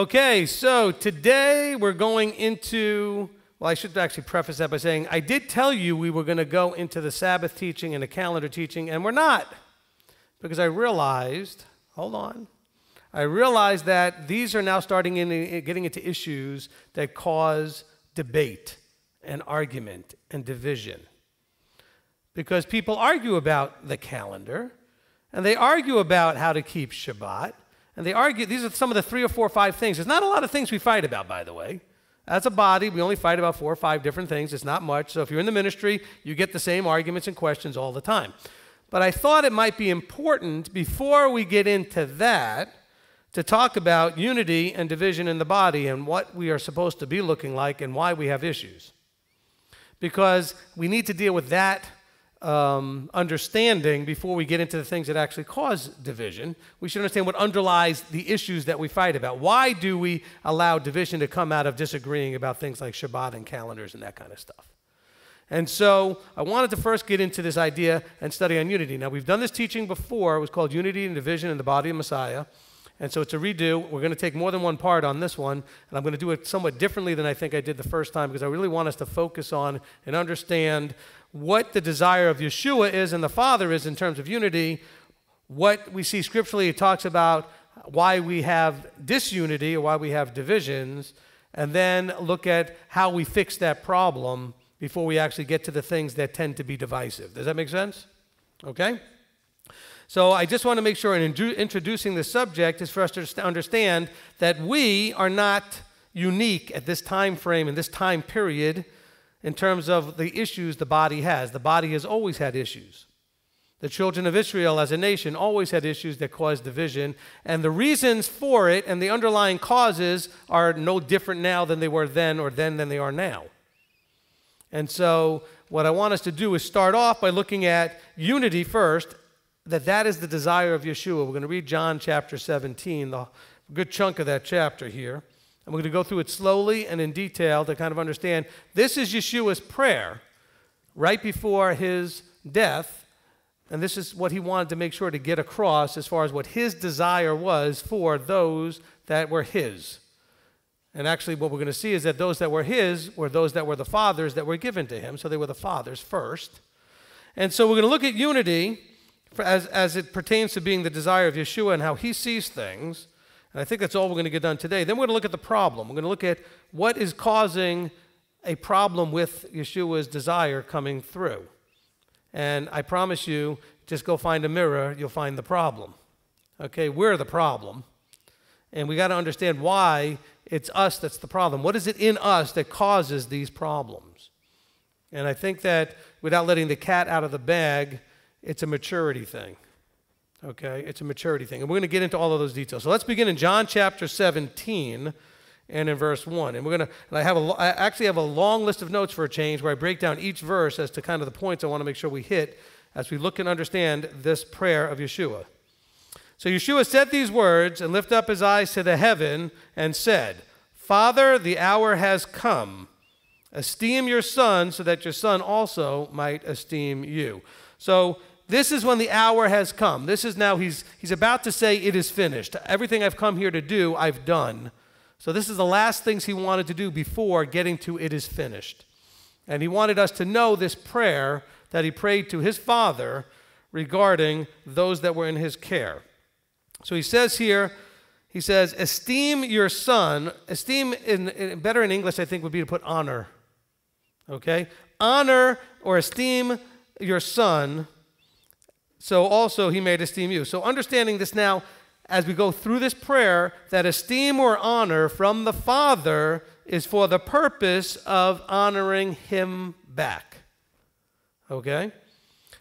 Okay, so today we're going into, well, I should actually preface that by saying I did tell you we were going to go into the Sabbath teaching and the calendar teaching, and we're not because I realized, hold on, I realized that these are now starting in, getting into issues that cause debate and argument and division. Because people argue about the calendar and they argue about how to keep Shabbat and they argue, these are some of the three or four or five things. There's not a lot of things we fight about, by the way. As a body, we only fight about four or five different things. It's not much. So if you're in the ministry, you get the same arguments and questions all the time. But I thought it might be important before we get into that to talk about unity and division in the body and what we are supposed to be looking like and why we have issues. Because we need to deal with that um, understanding before we get into the things that actually cause division. We should understand what underlies the issues that we fight about. Why do we allow division to come out of disagreeing about things like Shabbat and calendars and that kind of stuff? And so I wanted to first get into this idea and study on unity. Now, we've done this teaching before. It was called Unity and Division in the Body of Messiah. And so it's a redo. We're going to take more than one part on this one, and I'm going to do it somewhat differently than I think I did the first time because I really want us to focus on and understand what the desire of Yeshua is and the Father is in terms of unity, what we see scripturally, it talks about why we have disunity or why we have divisions, and then look at how we fix that problem before we actually get to the things that tend to be divisive. Does that make sense? Okay? So I just want to make sure in introducing the subject is for us to understand that we are not unique at this time frame and this time period in terms of the issues the body has. The body has always had issues. The children of Israel as a nation always had issues that caused division, and the reasons for it and the underlying causes are no different now than they were then or then than they are now. And so, what I want us to do is start off by looking at unity first, that that is the desire of Yeshua. We're going to read John chapter 17, the good chunk of that chapter here. And we're going to go through it slowly and in detail to kind of understand. This is Yeshua's prayer right before his death. And this is what he wanted to make sure to get across as far as what his desire was for those that were his. And actually, what we're going to see is that those that were his were those that were the fathers that were given to him. So they were the fathers first. And so we're going to look at unity as, as it pertains to being the desire of Yeshua and how he sees things. And I think that's all we're going to get done today. Then we're going to look at the problem. We're going to look at what is causing a problem with Yeshua's desire coming through. And I promise you, just go find a mirror, you'll find the problem. Okay, we're the problem. And we got to understand why it's us that's the problem. What is it in us that causes these problems? And I think that without letting the cat out of the bag, it's a maturity thing. Okay, it's a maturity thing. And we're going to get into all of those details. So let's begin in John chapter 17 and in verse 1. And we're going to, and I, have a, I actually have a long list of notes for a change where I break down each verse as to kind of the points I want to make sure we hit as we look and understand this prayer of Yeshua. So Yeshua said these words and lifted up his eyes to the heaven and said, Father, the hour has come. Esteem your son so that your son also might esteem you. So, this is when the hour has come. This is now, he's, he's about to say, It is finished. Everything I've come here to do, I've done. So, this is the last things he wanted to do before getting to it is finished. And he wanted us to know this prayer that he prayed to his father regarding those that were in his care. So he says here, he says, esteem your son. Esteem, in, in, better in English, I think, would be to put honor. Okay? Honor or esteem your son so also he made esteem you. So understanding this now, as we go through this prayer, that esteem or honor from the Father is for the purpose of honoring him back. Okay?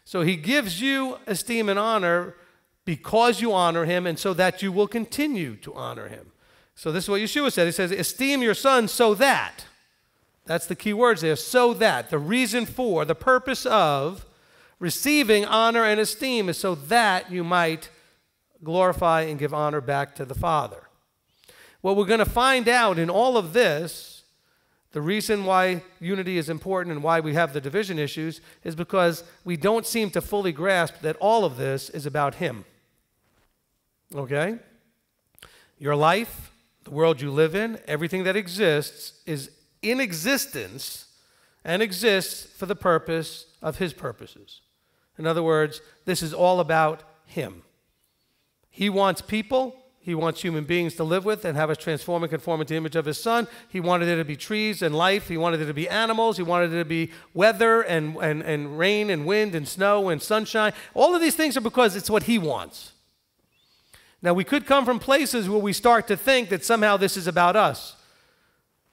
So he gives you esteem and honor because you honor him and so that you will continue to honor him. So this is what Yeshua said. He says, Esteem your son so that. That's the key words there. So that. The reason for, the purpose of receiving honor and esteem is so that you might glorify and give honor back to the Father. What we're going to find out in all of this, the reason why unity is important and why we have the division issues, is because we don't seem to fully grasp that all of this is about Him. Okay? Your life, the world you live in, everything that exists is in existence and exists for the purpose of His purposes. In other words, this is all about Him. He wants people. He wants human beings to live with and have us transform and conform into the image of his son. He wanted there to be trees and life. He wanted there to be animals. He wanted there to be weather and, and, and rain and wind and snow and sunshine. All of these things are because it's what he wants. Now, we could come from places where we start to think that somehow this is about us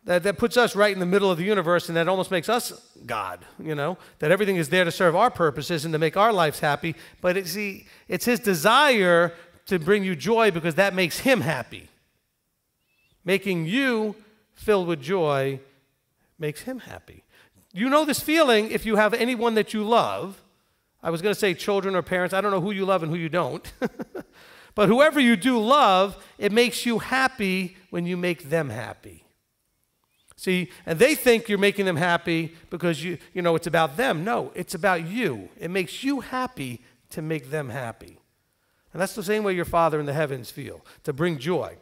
that, that puts us right in the middle of the universe and that almost makes us God, you know, that everything is there to serve our purposes and to make our lives happy. But it, see, it's His desire to bring you joy because that makes Him happy. Making you filled with joy makes Him happy. You know this feeling if you have anyone that you love. I was going to say children or parents. I don't know who you love and who you don't. but whoever you do love, it makes you happy when you make them happy. See, and they think you're making them happy because you, you know, it's about them. No, it's about you. It makes you happy to make them happy. And that's the same way your Father in the heavens feel, to bring joy.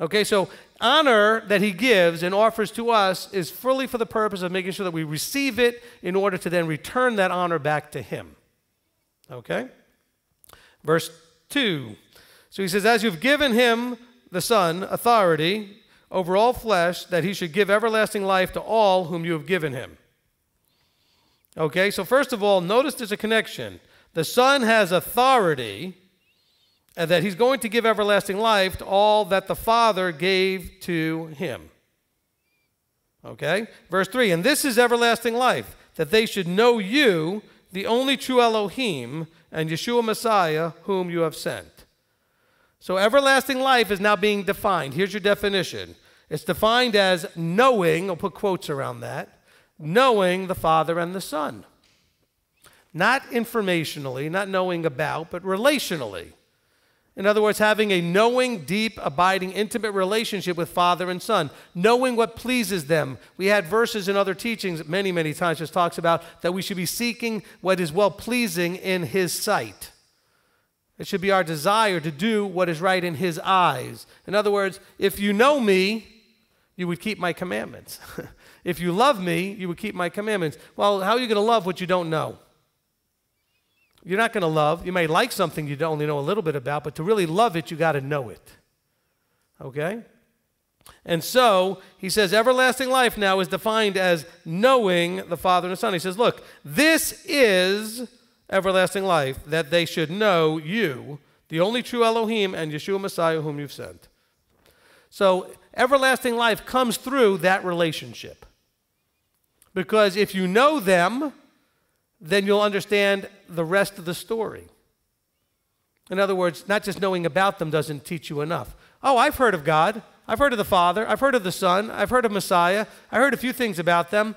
Okay, so honor that he gives and offers to us is fully for the purpose of making sure that we receive it in order to then return that honor back to him. Okay? Verse 2. So he says, As you've given him, the Son, authority over all flesh that he should give everlasting life to all whom you have given him. Okay, so first of all, notice there's a connection. The Son has authority and uh, that he's going to give everlasting life to all that the Father gave to him. Okay? Verse 3 And this is everlasting life, that they should know you, the only true Elohim, and Yeshua Messiah, whom you have sent. So, everlasting life is now being defined. Here's your definition it's defined as knowing, I'll put quotes around that, knowing the Father and the Son. Not informationally, not knowing about, but relationally. In other words, having a knowing, deep, abiding, intimate relationship with Father and Son, knowing what pleases them. We had verses in other teachings many, many times just talks about that we should be seeking what is well pleasing in His sight. It should be our desire to do what is right in His eyes. In other words, if you know me, you would keep my commandments. if you love me, you would keep my commandments. Well, how are you going to love what you don't know? You're not going to love. You may like something you only know a little bit about, but to really love it, you got to know it. Okay? And so he says, everlasting life now is defined as knowing the Father and the Son. He says, look, this is everlasting life, that they should know you, the only true Elohim, and Yeshua Messiah, whom you've sent. So, everlasting life comes through that relationship. Because if you know them, then you'll understand the rest of the story. In other words, not just knowing about them doesn't teach you enough. Oh, I've heard of God. I've heard of the Father. I've heard of the Son. I've heard of Messiah. I heard a few things about them.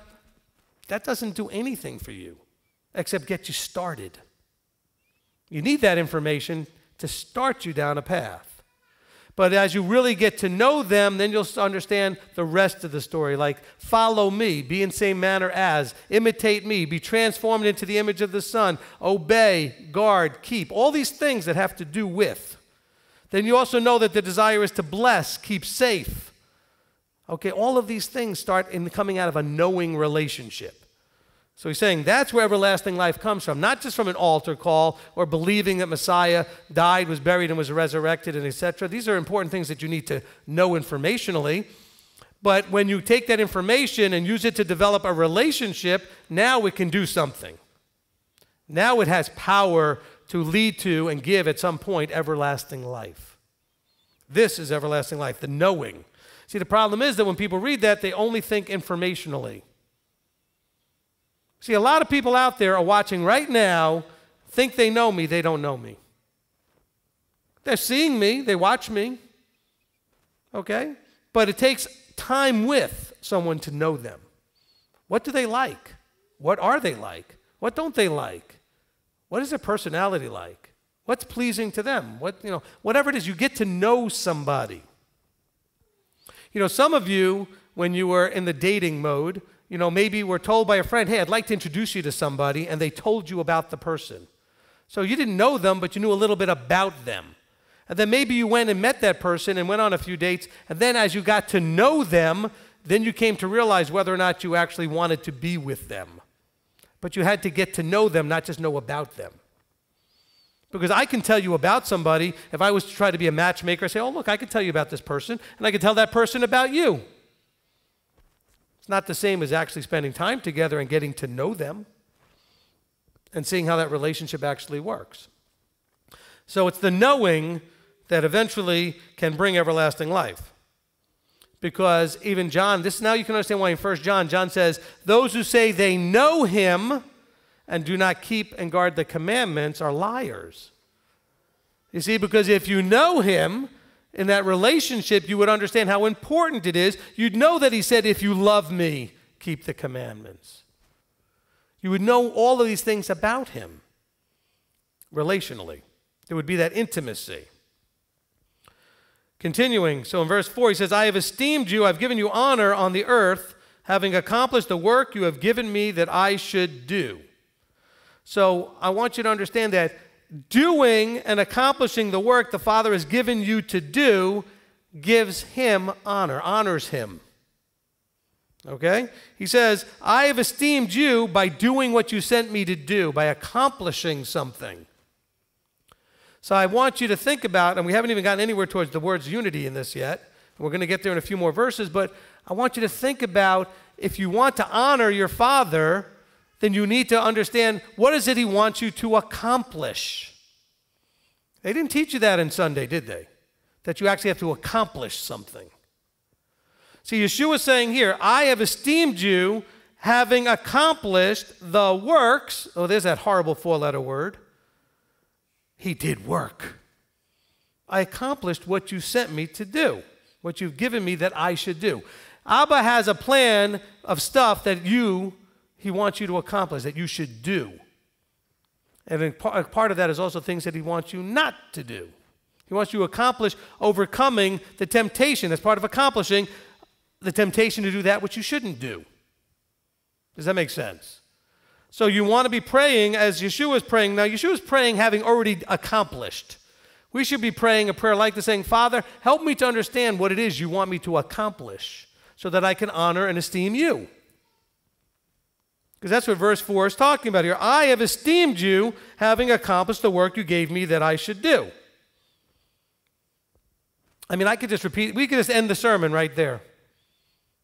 That doesn't do anything for you except get you started. You need that information to start you down a path. But as you really get to know them, then you'll understand the rest of the story. Like, follow me, be in same manner as, imitate me, be transformed into the image of the Son, obey, guard, keep. All these things that have to do with. Then you also know that the desire is to bless, keep safe. Okay, all of these things start in coming out of a knowing relationship. So he's saying that's where everlasting life comes from, not just from an altar call or believing that Messiah died, was buried, and was resurrected, and etc. These are important things that you need to know informationally. But when you take that information and use it to develop a relationship, now it can do something. Now it has power to lead to and give at some point everlasting life. This is everlasting life, the knowing. See, the problem is that when people read that, they only think informationally. See, a lot of people out there are watching right now, think they know me, they don't know me. They're seeing me, they watch me, okay? But it takes time with someone to know them. What do they like? What are they like? What don't they like? What is their personality like? What's pleasing to them? What, you know, whatever it is, you get to know somebody. You know, some of you, when you were in the dating mode, you know, maybe we're told by a friend, hey, I'd like to introduce you to somebody, and they told you about the person. So you didn't know them, but you knew a little bit about them. And then maybe you went and met that person and went on a few dates, and then as you got to know them, then you came to realize whether or not you actually wanted to be with them. But you had to get to know them, not just know about them. Because I can tell you about somebody, if I was to try to be a matchmaker, I say, oh, look, I can tell you about this person, and I can tell that person about you. It's not the same as actually spending time together and getting to know them and seeing how that relationship actually works. So it's the knowing that eventually can bring everlasting life. Because even John, this now you can understand why in 1 John, John says, Those who say they know him and do not keep and guard the commandments are liars. You see, because if you know him, in that relationship, you would understand how important it is. You'd know that he said, If you love me, keep the commandments. You would know all of these things about him relationally. There would be that intimacy. Continuing, so in verse 4, he says, I have esteemed you, I've given you honor on the earth, having accomplished the work you have given me that I should do. So I want you to understand that doing and accomplishing the work the Father has given you to do gives him honor, honors him. Okay? He says, I have esteemed you by doing what you sent me to do, by accomplishing something. So I want you to think about, and we haven't even gotten anywhere towards the words unity in this yet. We're going to get there in a few more verses, but I want you to think about if you want to honor your father, then you need to understand what is it he wants you to accomplish. They didn't teach you that in Sunday, did they? That you actually have to accomplish something. See, Yeshua is saying here, I have esteemed you having accomplished the works. Oh, there's that horrible four letter word. He did work. I accomplished what you sent me to do, what you've given me that I should do. Abba has a plan of stuff that you he wants you to accomplish, that you should do. And part of that is also things that He wants you not to do. He wants you to accomplish overcoming the temptation. That's part of accomplishing the temptation to do that which you shouldn't do. Does that make sense? So you want to be praying as Yeshua is praying. Now, Yeshua is praying having already accomplished. We should be praying a prayer like this, saying, Father, help me to understand what it is you want me to accomplish so that I can honor and esteem you. Because that's what verse 4 is talking about here. I have esteemed you, having accomplished the work you gave me that I should do. I mean, I could just repeat, we could just end the sermon right there,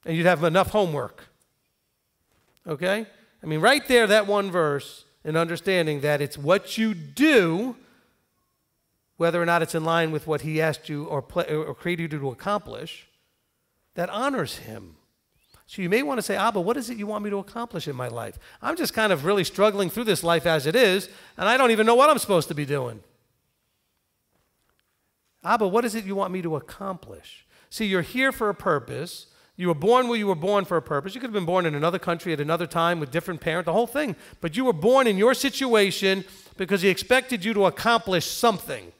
and you'd have enough homework. Okay? I mean, right there, that one verse, and understanding that it's what you do, whether or not it's in line with what He asked you or, or created you to accomplish, that honors Him. So you may want to say, Abba, what is it you want me to accomplish in my life? I'm just kind of really struggling through this life as it is, and I don't even know what I'm supposed to be doing. Abba, what is it you want me to accomplish? See, you're here for a purpose. You were born where you were born for a purpose. You could have been born in another country at another time with different parents, the whole thing. But you were born in your situation because he expected you to accomplish something.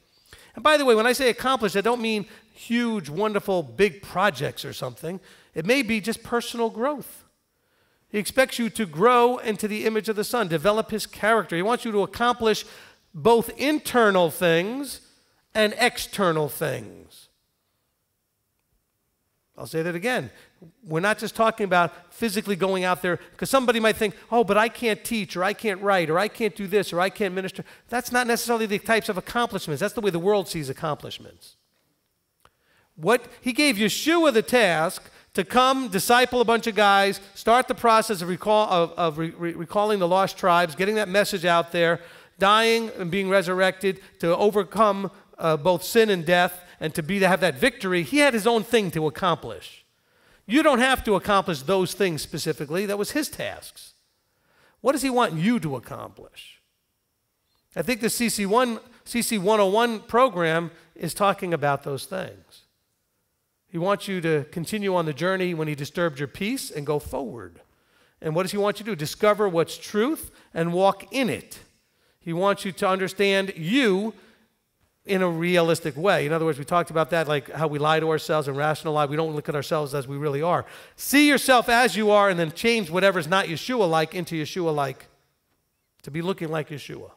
And by the way, when I say accomplish, I don't mean huge, wonderful, big projects or something. It may be just personal growth. He expects you to grow into the image of the Son, develop his character. He wants you to accomplish both internal things and external things. I'll say that again. We're not just talking about physically going out there because somebody might think, oh, but I can't teach or I can't write or I can't do this or I can't minister. That's not necessarily the types of accomplishments. That's the way the world sees accomplishments. What he gave Yeshua the task to come, disciple a bunch of guys, start the process of, recall, of, of re, recalling the lost tribes, getting that message out there, dying and being resurrected to overcome uh, both sin and death, and to be to have that victory. He had his own thing to accomplish. You don't have to accomplish those things specifically. That was his tasks. What does he want you to accomplish? I think the CC1, CC101 program is talking about those things. He wants you to continue on the journey when He disturbed your peace and go forward. And what does He want you to do? Discover what's truth and walk in it. He wants you to understand you in a realistic way. In other words, we talked about that, like how we lie to ourselves and rationalize. We don't look at ourselves as we really are. See yourself as you are and then change whatever's not Yeshua like into Yeshua like to be looking like Yeshua.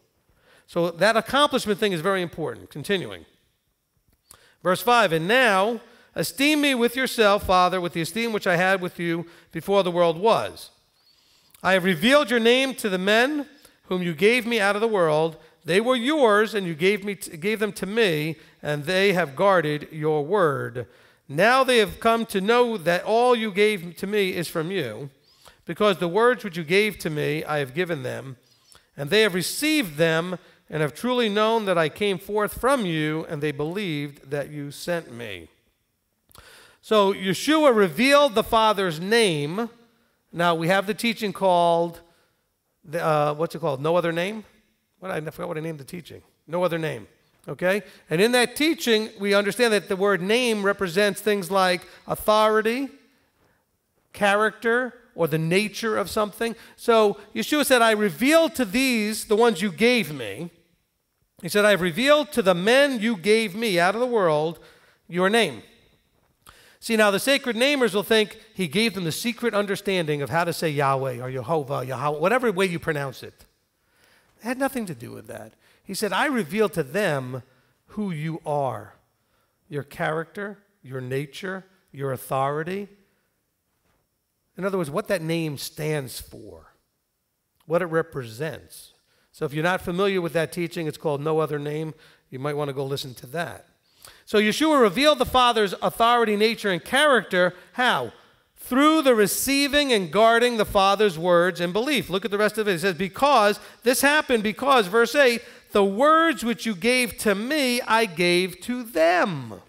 So that accomplishment thing is very important. Continuing. Verse 5 And now Esteem me with yourself, Father, with the esteem which I had with you before the world was. I have revealed your name to the men whom you gave me out of the world. They were yours, and you gave, me gave them to me, and they have guarded your word. Now they have come to know that all you gave to me is from you, because the words which you gave to me I have given them, and they have received them and have truly known that I came forth from you, and they believed that you sent me. So Yeshua revealed the Father's name. Now we have the teaching called, the, uh, what's it called? No other name? What I forgot what I named the teaching. No other name. Okay? And in that teaching, we understand that the word name represents things like authority, character, or the nature of something. So Yeshua said, I revealed to these the ones you gave me. He said, I have revealed to the men you gave me out of the world your name. See, now the sacred namers will think he gave them the secret understanding of how to say Yahweh or Jehovah, Yahweh, whatever way you pronounce it. It had nothing to do with that. He said, I reveal to them who you are your character, your nature, your authority. In other words, what that name stands for, what it represents. So if you're not familiar with that teaching, it's called No Other Name. You might want to go listen to that. So Yeshua revealed the Father's authority, nature, and character. How? Through the receiving and guarding the Father's words and belief. Look at the rest of it. It says, Because this happened, because, verse 8, the words which you gave to me, I gave to them.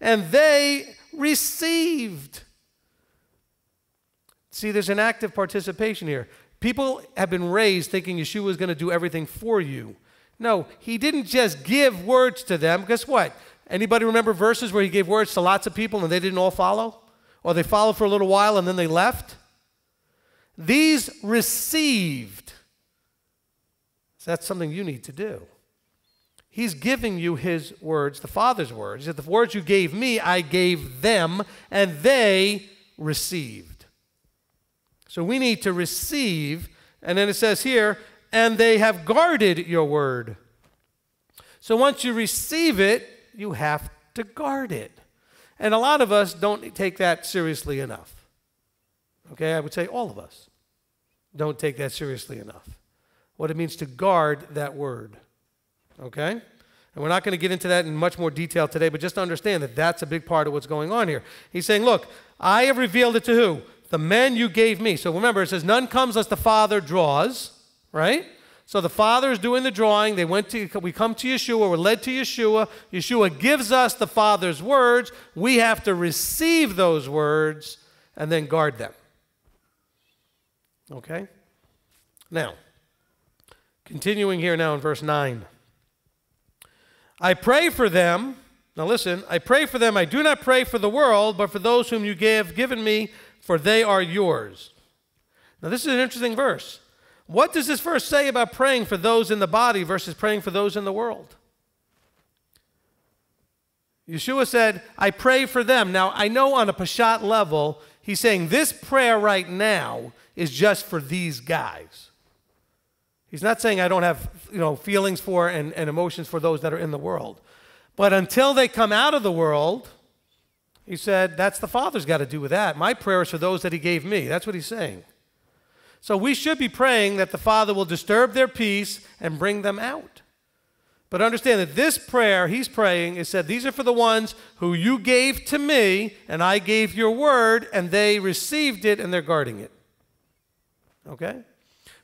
And they received. See, there's an active participation here. People have been raised thinking Yeshua is going to do everything for you. No, he didn't just give words to them. Guess what? Anybody remember verses where he gave words to lots of people and they didn't all follow? Or they followed for a little while and then they left? These received. So that's something you need to do. He's giving you his words, the Father's words. He said, The words you gave me, I gave them, and they received. So we need to receive. And then it says here, and they have guarded your word. So once you receive it, you have to guard it. And a lot of us don't take that seriously enough. Okay, I would say all of us don't take that seriously enough. What it means to guard that word. Okay? And we're not going to get into that in much more detail today, but just understand that that's a big part of what's going on here. He's saying, Look, I have revealed it to who? The men you gave me. So remember, it says, None comes as the Father draws right? So the Father is doing the drawing. They went to, we come to Yeshua, we're led to Yeshua. Yeshua gives us the Father's words. We have to receive those words and then guard them. Okay? Now, continuing here now in verse 9. I pray for them. Now listen, I pray for them. I do not pray for the world, but for those whom you have given me, for they are yours. Now this is an interesting verse. What does this verse say about praying for those in the body versus praying for those in the world? Yeshua said, I pray for them. Now, I know on a Peshat level, he's saying this prayer right now is just for these guys. He's not saying I don't have you know, feelings for and, and emotions for those that are in the world. But until they come out of the world, he said, that's the Father's got to do with that. My prayer is for those that he gave me. That's what he's saying. So we should be praying that the Father will disturb their peace and bring them out. But understand that this prayer he's praying is said, These are for the ones who you gave to me, and I gave your word, and they received it, and they're guarding it. Okay?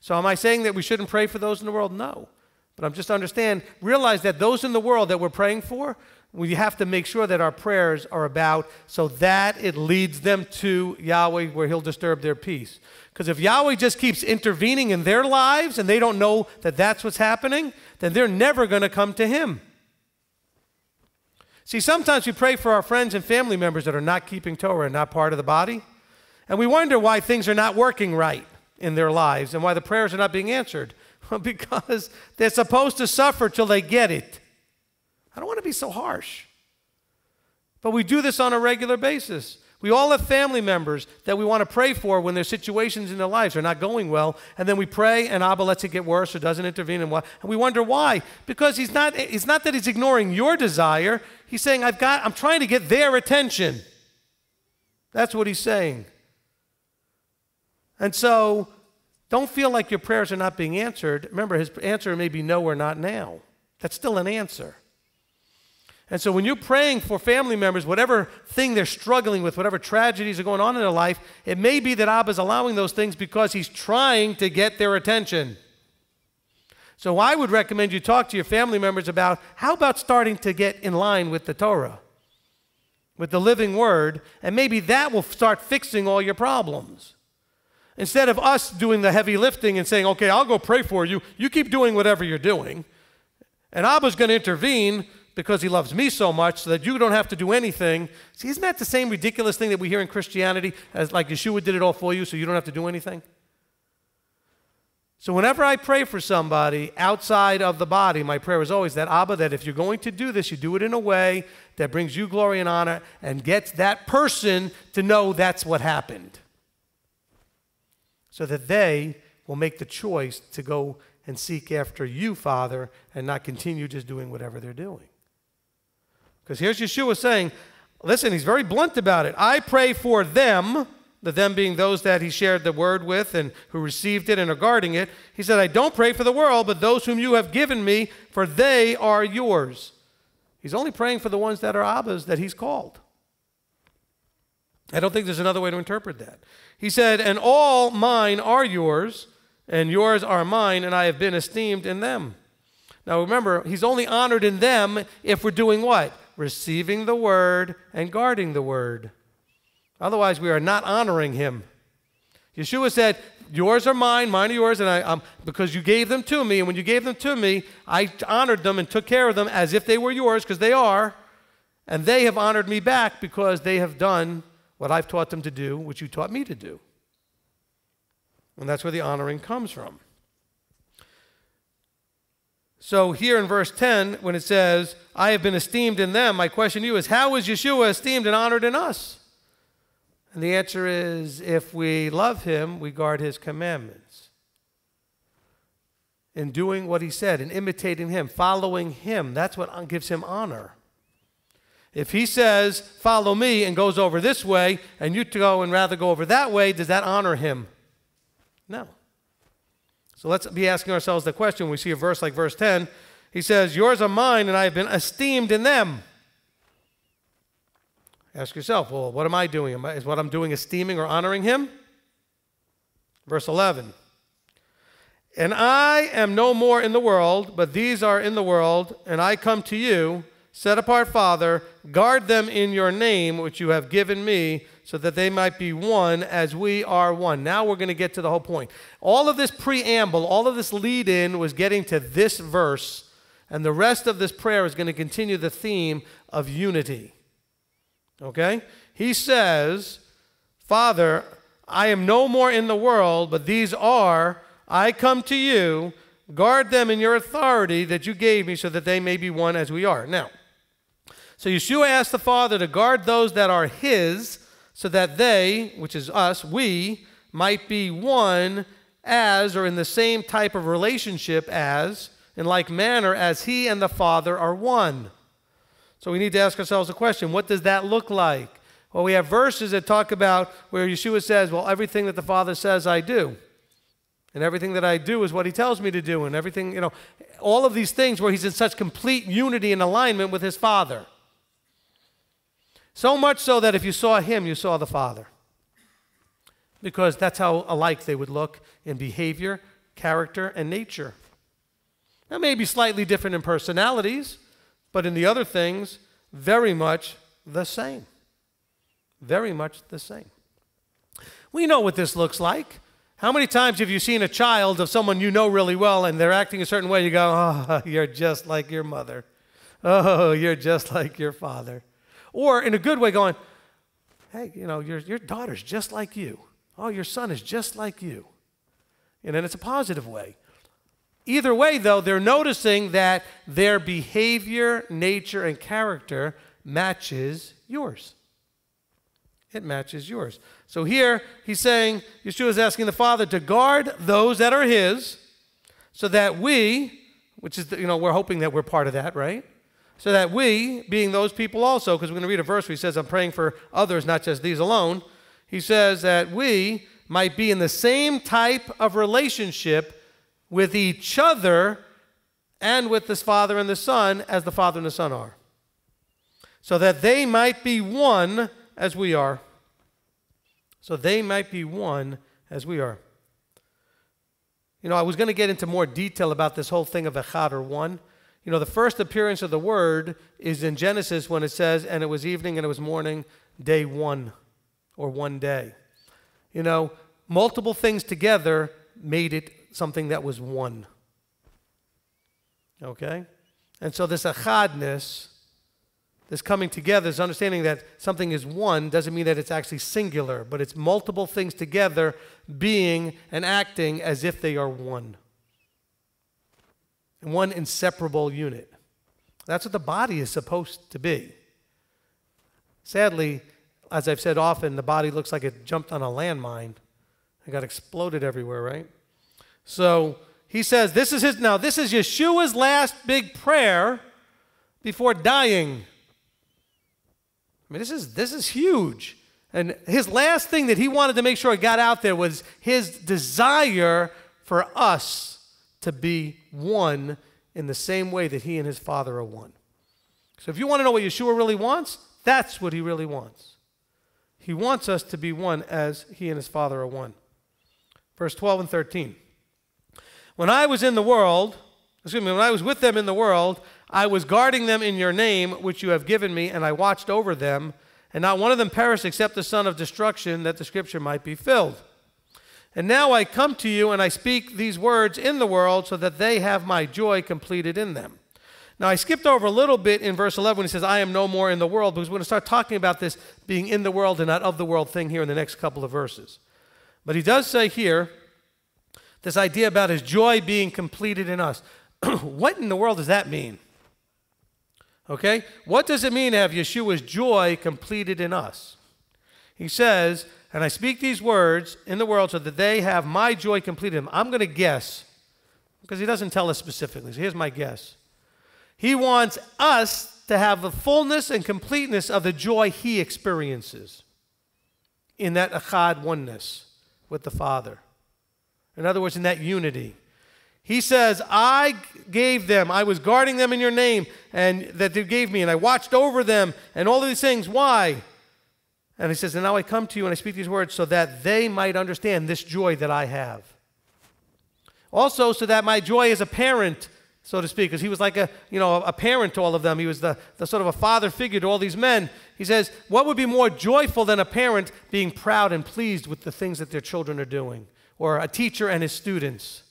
So am I saying that we shouldn't pray for those in the world? No. But I'm just to understand, realize that those in the world that we're praying for, we have to make sure that our prayers are about so that it leads them to Yahweh where He'll disturb their peace. Because if Yahweh just keeps intervening in their lives and they don't know that that's what's happening, then they're never going to come to Him. See, sometimes we pray for our friends and family members that are not keeping Torah and not part of the body, and we wonder why things are not working right in their lives and why the prayers are not being answered. Well, because they're supposed to suffer till they get it. I don't want to be so harsh. But we do this on a regular basis. We all have family members that we want to pray for when their situations in their lives are not going well, and then we pray and Abba lets it get worse or doesn't intervene, and, we wonder why. Because he's not, it's not that he's ignoring your desire. He's saying, I've got, I'm trying to get their attention. That's what he's saying. And so don't feel like your prayers are not being answered. Remember, his answer may be no or not now. That's still an answer. And so when you're praying for family members, whatever thing they're struggling with, whatever tragedies are going on in their life, it may be that Abba's allowing those things because he's trying to get their attention. So I would recommend you talk to your family members about how about starting to get in line with the Torah, with the living word, and maybe that will start fixing all your problems. Instead of us doing the heavy lifting and saying, okay, I'll go pray for you, you keep doing whatever you're doing. And Abba's going to intervene because he loves me so much so that you don't have to do anything. See, isn't that the same ridiculous thing that we hear in Christianity as like Yeshua did it all for you so you don't have to do anything? So, whenever I pray for somebody outside of the body, my prayer is always that Abba, that if you're going to do this, you do it in a way that brings you glory and honor and gets that person to know that's what happened. So that they will make the choice to go and seek after you, Father, and not continue just doing whatever they're doing. Because here's Yeshua saying, listen, he's very blunt about it. I pray for them, the them being those that he shared the word with and who received it and are guarding it. He said, I don't pray for the world, but those whom you have given me, for they are yours. He's only praying for the ones that are Abba's that he's called. I don't think there's another way to interpret that. He said, And all mine are yours, and yours are mine, and I have been esteemed in them. Now remember, he's only honored in them if we're doing what? receiving the word and guarding the word. Otherwise, we are not honoring him. Yeshua said, Yours are mine, mine are yours, and I, um, because you gave them to me. And when you gave them to me, I honored them and took care of them as if they were yours, because they are. And they have honored me back because they have done what I've taught them to do, which you taught me to do. And that's where the honoring comes from. So here in verse 10, when it says, I have been esteemed in them, my question to you is, how is Yeshua esteemed and honored in us? And the answer is, if we love him, we guard his commandments. In doing what he said, in imitating him, following him, that's what gives him honor. If he says, follow me, and goes over this way, and you go and rather go over that way, does that honor him? No. So let's be asking ourselves the question. We see a verse like verse 10. He says, Yours are mine, and I have been esteemed in them. Ask yourself, well, what am I doing? is what I'm doing esteeming or honoring him? Verse 11. And I am no more in the world, but these are in the world, and I come to you, set apart Father, guard them in your name, which you have given me, so that they might be one as we are one. Now we're going to get to the whole point. All of this preamble, all of this lead in was getting to this verse, and the rest of this prayer is going to continue the theme of unity. Okay? He says, Father, I am no more in the world, but these are, I come to you, guard them in your authority that you gave me so that they may be one as we are. Now, so Yeshua asked the Father to guard those that are his so that they, which is us, we, might be one as or in the same type of relationship as, in like manner as he and the Father are one. So we need to ask ourselves a question what does that look like? Well, we have verses that talk about where Yeshua says, Well, everything that the Father says, I do. And everything that I do is what he tells me to do. And everything, you know, all of these things where he's in such complete unity and alignment with his Father. So much so that if you saw him, you saw the Father. Because that's how alike they would look in behavior, character, and nature. Now, maybe slightly different in personalities, but in the other things, very much the same. Very much the same. We know what this looks like. How many times have you seen a child of someone you know really well and they're acting a certain way? You go, Oh, you're just like your mother. Oh, you're just like your father. Or in a good way, going, hey, you know, your, your daughter's just like you. Oh, your son is just like you. And then it's a positive way. Either way, though, they're noticing that their behavior, nature, and character matches yours. It matches yours. So here he's saying, Yeshua is asking the Father to guard those that are his so that we, which is, the, you know, we're hoping that we're part of that, right? so that we, being those people also, because we're going to read a verse where he says, I'm praying for others, not just these alone, he says that we might be in the same type of relationship with each other and with this Father and the Son as the Father and the Son are, so that they might be one as we are. So they might be one as we are. You know, I was going to get into more detail about this whole thing of Echad or one you know, the first appearance of the word is in Genesis when it says, and it was evening and it was morning, day one or one day. You know, multiple things together made it something that was one. Okay? And so this achadness, this coming together, this understanding that something is one doesn't mean that it's actually singular, but it's multiple things together being and acting as if they are one one inseparable unit. That's what the body is supposed to be. Sadly, as I've said often, the body looks like it jumped on a landmine. It got exploded everywhere, right? So he says, This is his, now this is Yeshua's last big prayer before dying. I mean, this is, this is huge. And his last thing that he wanted to make sure he got out there was his desire for us to be one in the same way that he and his Father are one. So if you want to know what Yeshua really wants, that's what he really wants. He wants us to be one as he and his Father are one. Verse 12 and 13. When I was in the world, excuse me, when I was with them in the world, I was guarding them in your name, which you have given me, and I watched over them, and not one of them perished except the son of destruction, that the scripture might be filled. And now I come to you and I speak these words in the world so that they have my joy completed in them. Now, I skipped over a little bit in verse 11 when he says, I am no more in the world, because we're going to start talking about this being in the world and not of the world thing here in the next couple of verses. But he does say here this idea about his joy being completed in us. what in the world does that mean? Okay? What does it mean to have Yeshua's joy completed in us? He says, and I speak these words in the world so that they have my joy complete in them. I'm going to guess because he doesn't tell us specifically. So here's my guess He wants us to have the fullness and completeness of the joy he experiences in that achad oneness with the Father. In other words, in that unity. He says, I gave them, I was guarding them in your name, and that they gave me, and I watched over them, and all of these things. Why? And he says, And now I come to you and I speak these words so that they might understand this joy that I have. Also, so that my joy is apparent, so to speak, because he was like a, you know, a parent to all of them. He was the, the sort of a father figure to all these men. He says, What would be more joyful than a parent being proud and pleased with the things that their children are doing? Or a teacher and his students.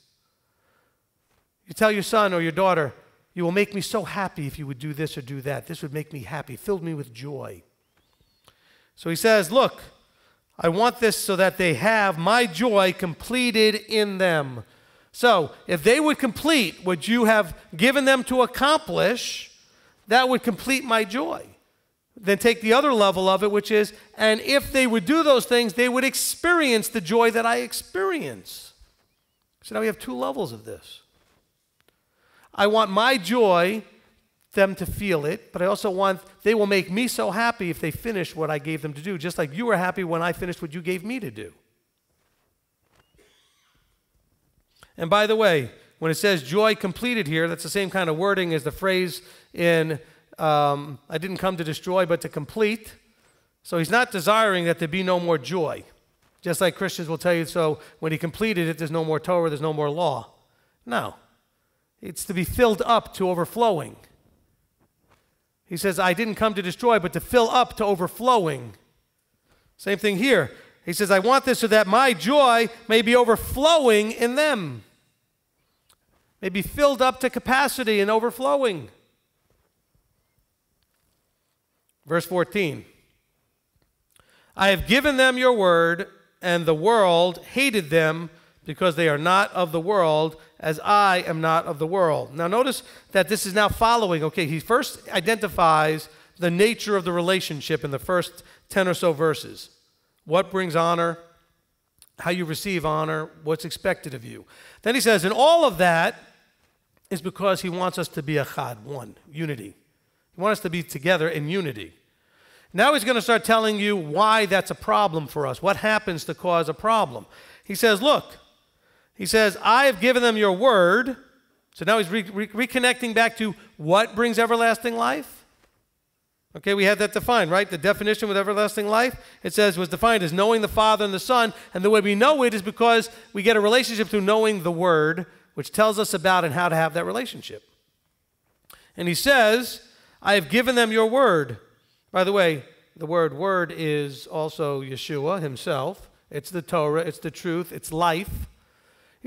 You tell your son or your daughter, You will make me so happy if you would do this or do that. This would make me happy, filled me with joy. So he says, Look, I want this so that they have my joy completed in them. So if they would complete what you have given them to accomplish, that would complete my joy. Then take the other level of it, which is, and if they would do those things, they would experience the joy that I experience. So now we have two levels of this. I want my joy them to feel it, but I also want, they will make me so happy if they finish what I gave them to do, just like you were happy when I finished what you gave me to do. And by the way, when it says joy completed here, that's the same kind of wording as the phrase in um, I didn't come to destroy, but to complete. So he's not desiring that there be no more joy. Just like Christians will tell you, so when he completed it, there's no more Torah, there's no more law. No. It's to be filled up to overflowing. He says, I didn't come to destroy, but to fill up to overflowing. Same thing here. He says, I want this so that my joy may be overflowing in them, may be filled up to capacity and overflowing. Verse 14 I have given them your word, and the world hated them because they are not of the world, as I am not of the world. Now, notice that this is now following. Okay, he first identifies the nature of the relationship in the first 10 or so verses. What brings honor, how you receive honor, what's expected of you. Then he says, and all of that is because he wants us to be achad, one, unity. He wants us to be together in unity. Now he's going to start telling you why that's a problem for us, what happens to cause a problem. He says, look, he says, I have given them your word. So now he's re- re- reconnecting back to what brings everlasting life. Okay, we had that defined, right? The definition with everlasting life, it says, was defined as knowing the Father and the Son. And the way we know it is because we get a relationship through knowing the Word, which tells us about and how to have that relationship. And he says, I have given them your word. By the way, the word word is also Yeshua himself. It's the Torah, it's the truth, it's life.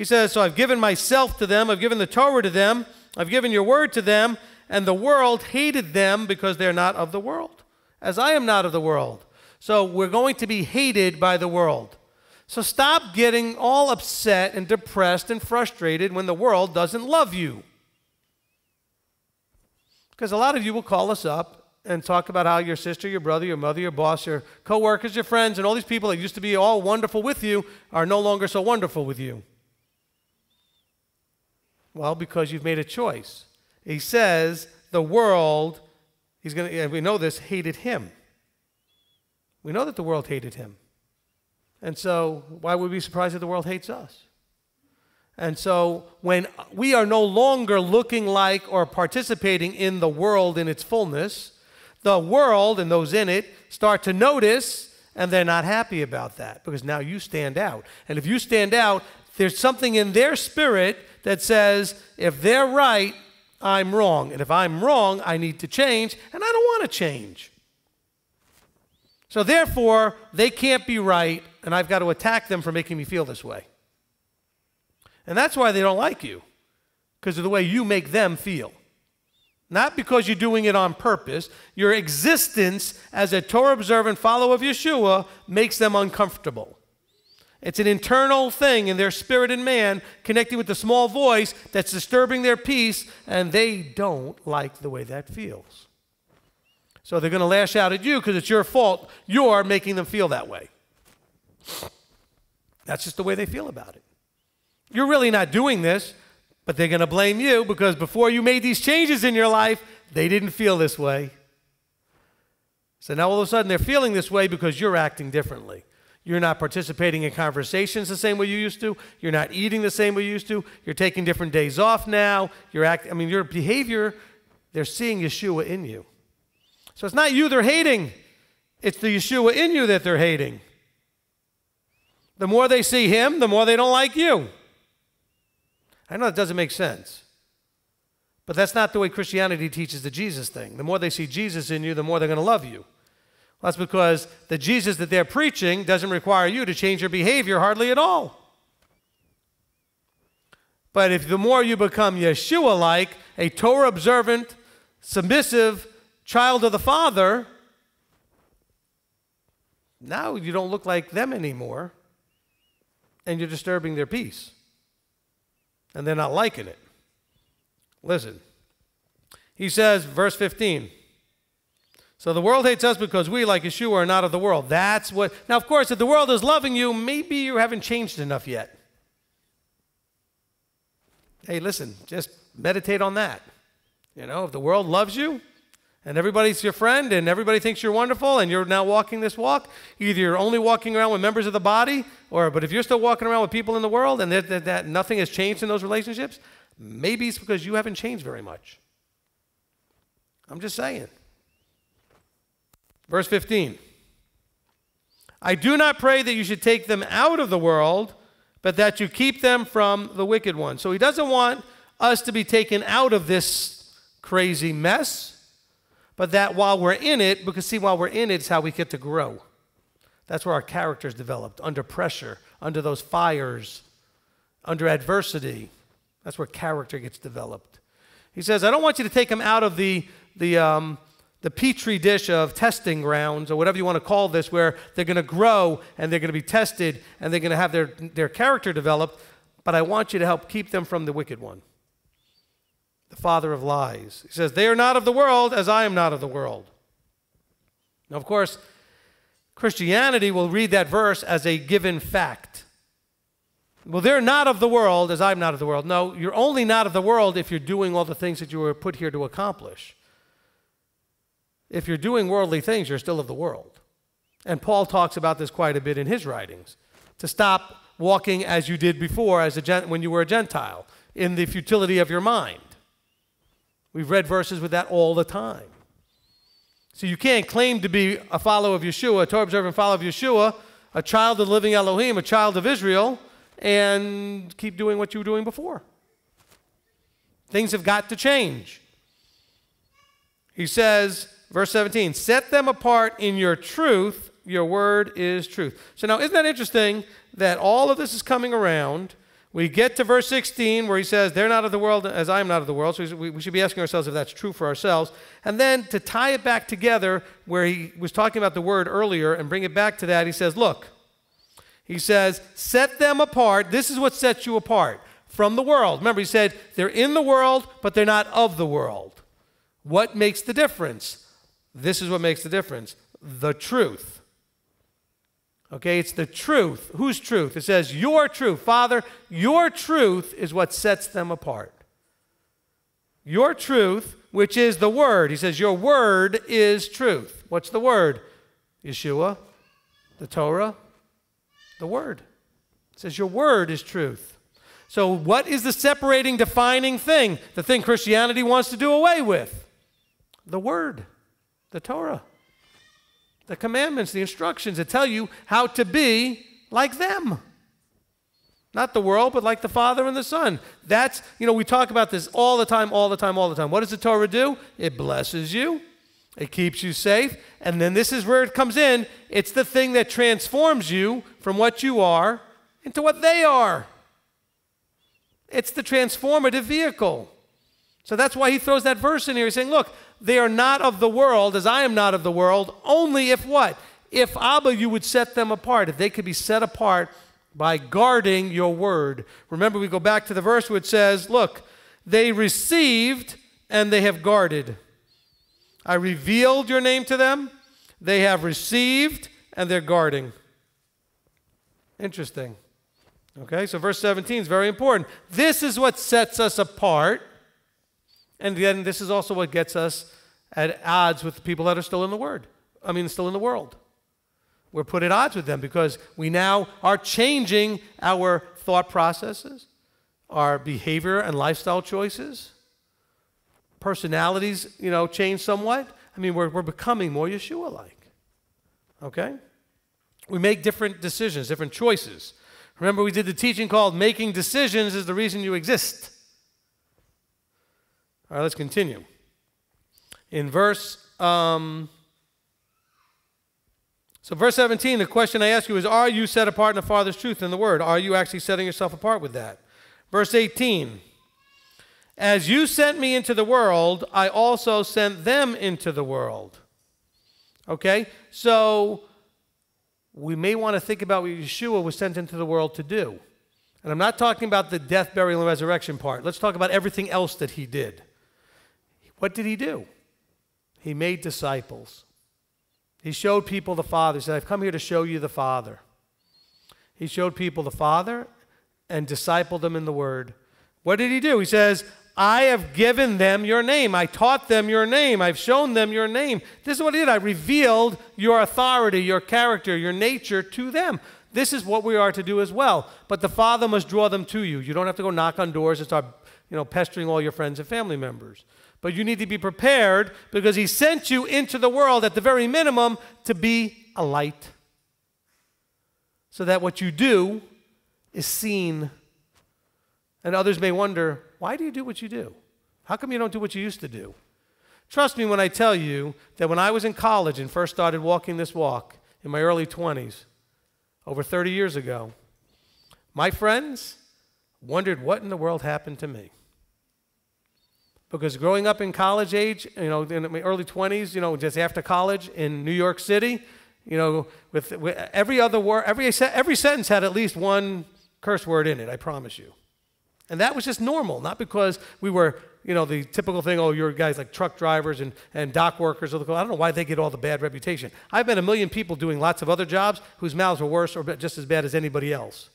He says, So I've given myself to them, I've given the Torah to them, I've given your word to them, and the world hated them because they're not of the world, as I am not of the world. So we're going to be hated by the world. So stop getting all upset and depressed and frustrated when the world doesn't love you. Because a lot of you will call us up and talk about how your sister, your brother, your mother, your boss, your coworkers, your friends, and all these people that used to be all wonderful with you are no longer so wonderful with you. Well, because you've made a choice. He says the world, he's going to, we know this, hated him. We know that the world hated him. And so, why would we be surprised if the world hates us? And so, when we are no longer looking like or participating in the world in its fullness, the world and those in it start to notice and they're not happy about that because now you stand out. And if you stand out, there's something in their spirit that says, if they're right, I'm wrong. And if I'm wrong, I need to change, and I don't want to change. So therefore, they can't be right, and I've got to attack them for making me feel this way. And that's why they don't like you, because of the way you make them feel. Not because you're doing it on purpose. Your existence as a Torah observant follower of Yeshua makes them uncomfortable. It's an internal thing in their spirit and man connecting with the small voice that's disturbing their peace, and they don't like the way that feels. So they're going to lash out at you because it's your fault. You're making them feel that way. That's just the way they feel about it. You're really not doing this, but they're going to blame you because before you made these changes in your life, they didn't feel this way. So now all of a sudden they're feeling this way because you're acting differently. You're not participating in conversations the same way you used to. You're not eating the same way you used to. You're taking different days off now. You're act, I mean, your behavior, they're seeing Yeshua in you. So it's not you they're hating, it's the Yeshua in you that they're hating. The more they see him, the more they don't like you. I know that doesn't make sense. But that's not the way Christianity teaches the Jesus thing. The more they see Jesus in you, the more they're going to love you. That's because the Jesus that they're preaching doesn't require you to change your behavior hardly at all. But if the more you become Yeshua like, a Torah observant, submissive child of the Father, now you don't look like them anymore, and you're disturbing their peace. And they're not liking it. Listen, he says, verse 15. So the world hates us because we, like Yeshua, are not of the world. That's what. Now, of course, if the world is loving you, maybe you haven't changed enough yet. Hey, listen, just meditate on that. You know, if the world loves you and everybody's your friend and everybody thinks you're wonderful and you're now walking this walk, either you're only walking around with members of the body, or but if you're still walking around with people in the world and that, that, that nothing has changed in those relationships, maybe it's because you haven't changed very much. I'm just saying. Verse 15 I do not pray that you should take them out of the world, but that you keep them from the wicked one. So he doesn't want us to be taken out of this crazy mess, but that while we're in it, because see, while we're in it, it's how we get to grow. That's where our character is developed under pressure, under those fires, under adversity. That's where character gets developed. He says, I don't want you to take them out of the, the, um, the petri dish of testing grounds, or whatever you want to call this, where they're going to grow and they're going to be tested and they're going to have their, their character developed, but I want you to help keep them from the wicked one, the father of lies. He says, They are not of the world as I am not of the world. Now, of course, Christianity will read that verse as a given fact. Well, they're not of the world as I'm not of the world. No, you're only not of the world if you're doing all the things that you were put here to accomplish if you're doing worldly things, you're still of the world. And Paul talks about this quite a bit in his writings to stop walking as you did before as a when you were a Gentile in the futility of your mind. We've read verses with that all the time. So you can't claim to be a follower of Yeshua, a Torah observant follower of Yeshua, a child of the living Elohim, a child of Israel, and keep doing what you were doing before. Things have got to change. He says, Verse 17, set them apart in your truth. Your word is truth. So now, isn't that interesting that all of this is coming around? We get to verse 16 where he says, They're not of the world as I am not of the world. So we should be asking ourselves if that's true for ourselves. And then to tie it back together, where he was talking about the word earlier and bring it back to that, he says, Look, he says, Set them apart. This is what sets you apart from the world. Remember, he said, They're in the world, but they're not of the world. What makes the difference? This is what makes the difference the truth. Okay, it's the truth. Whose truth? It says, Your truth. Father, your truth is what sets them apart. Your truth, which is the word. He says, Your word is truth. What's the word? Yeshua, the Torah, the word. It says, Your word is truth. So, what is the separating, defining thing? The thing Christianity wants to do away with? The word the Torah, the commandments, the instructions that tell you how to be like them. Not the world, but like the Father and the Son. That's, you know, we talk about this all the time, all the time, all the time. What does the Torah do? It blesses you, it keeps you safe. And then this is where it comes in it's the thing that transforms you from what you are into what they are. It's the transformative vehicle. So that's why he throws that verse in here. He's saying, Look, they are not of the world, as I am not of the world, only if what? If Abba, you would set them apart, if they could be set apart by guarding your word. Remember, we go back to the verse which says, Look, they received and they have guarded. I revealed your name to them, they have received and they're guarding. Interesting. Okay, so verse 17 is very important. This is what sets us apart and then this is also what gets us at odds with people that are still in the word. I mean, still in the world. We're put at odds with them because we now are changing our thought processes, our behavior and lifestyle choices. Personalities, you know, change somewhat. I mean, we're, we're becoming more Yeshua like. Okay? We make different decisions, different choices. Remember, we did the teaching called Making Decisions is the Reason You Exist. All right, let's continue. In verse, um, so verse 17, the question I ask you is, are you set apart in the Father's truth and the Word? Are you actually setting yourself apart with that? Verse 18, as you sent me into the world, I also sent them into the world. Okay? So we may want to think about what Yeshua was sent into the world to do. And I'm not talking about the death, burial, and resurrection part. Let's talk about everything else that he did. What did he do? He made disciples. He showed people the Father. He said, I've come here to show you the Father. He showed people the Father and discipled them in the Word. What did he do? He says, I have given them your name. I taught them your name. I've shown them your name. This is what he did. I revealed your authority, your character, your nature to them. This is what we are to do as well. But the Father must draw them to you. You don't have to go knock on doors and start, you know, pestering all your friends and family members. But you need to be prepared because he sent you into the world at the very minimum to be a light. So that what you do is seen. And others may wonder, why do you do what you do? How come you don't do what you used to do? Trust me when I tell you that when I was in college and first started walking this walk in my early 20s, over 30 years ago, my friends wondered what in the world happened to me. Because growing up in college age, you know, in my early 20s, you know, just after college in New York City, you know, with, with every other word, every, every sentence had at least one curse word in it, I promise you. And that was just normal, not because we were, you know, the typical thing, oh, you're guys like truck drivers and, and dock workers. I don't know why they get all the bad reputation. I've met a million people doing lots of other jobs whose mouths were worse or just as bad as anybody else.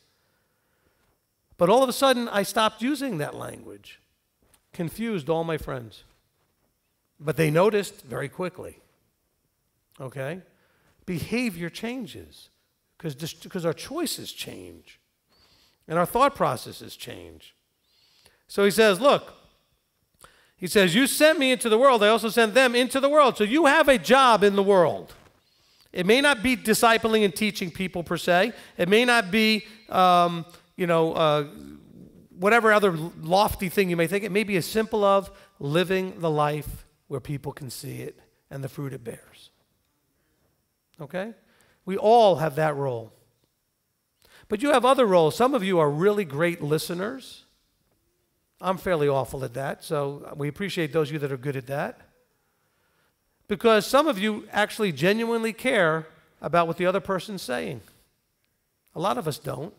But all of a sudden, I stopped using that language confused all my friends. But they noticed very quickly. Okay? Behavior changes because our choices change and our thought processes change. So he says, Look, he says, You sent me into the world, I also sent them into the world. So you have a job in the world. It may not be discipling and teaching people per se, it may not be, um, you know, uh, whatever other lofty thing you may think, it may be as simple of living the life where people can see it and the fruit it bears. Okay? We all have that role. But you have other roles. Some of you are really great listeners. I'm fairly awful at that, so we appreciate those of you that are good at that. Because some of you actually genuinely care about what the other person's saying. A lot of us don't.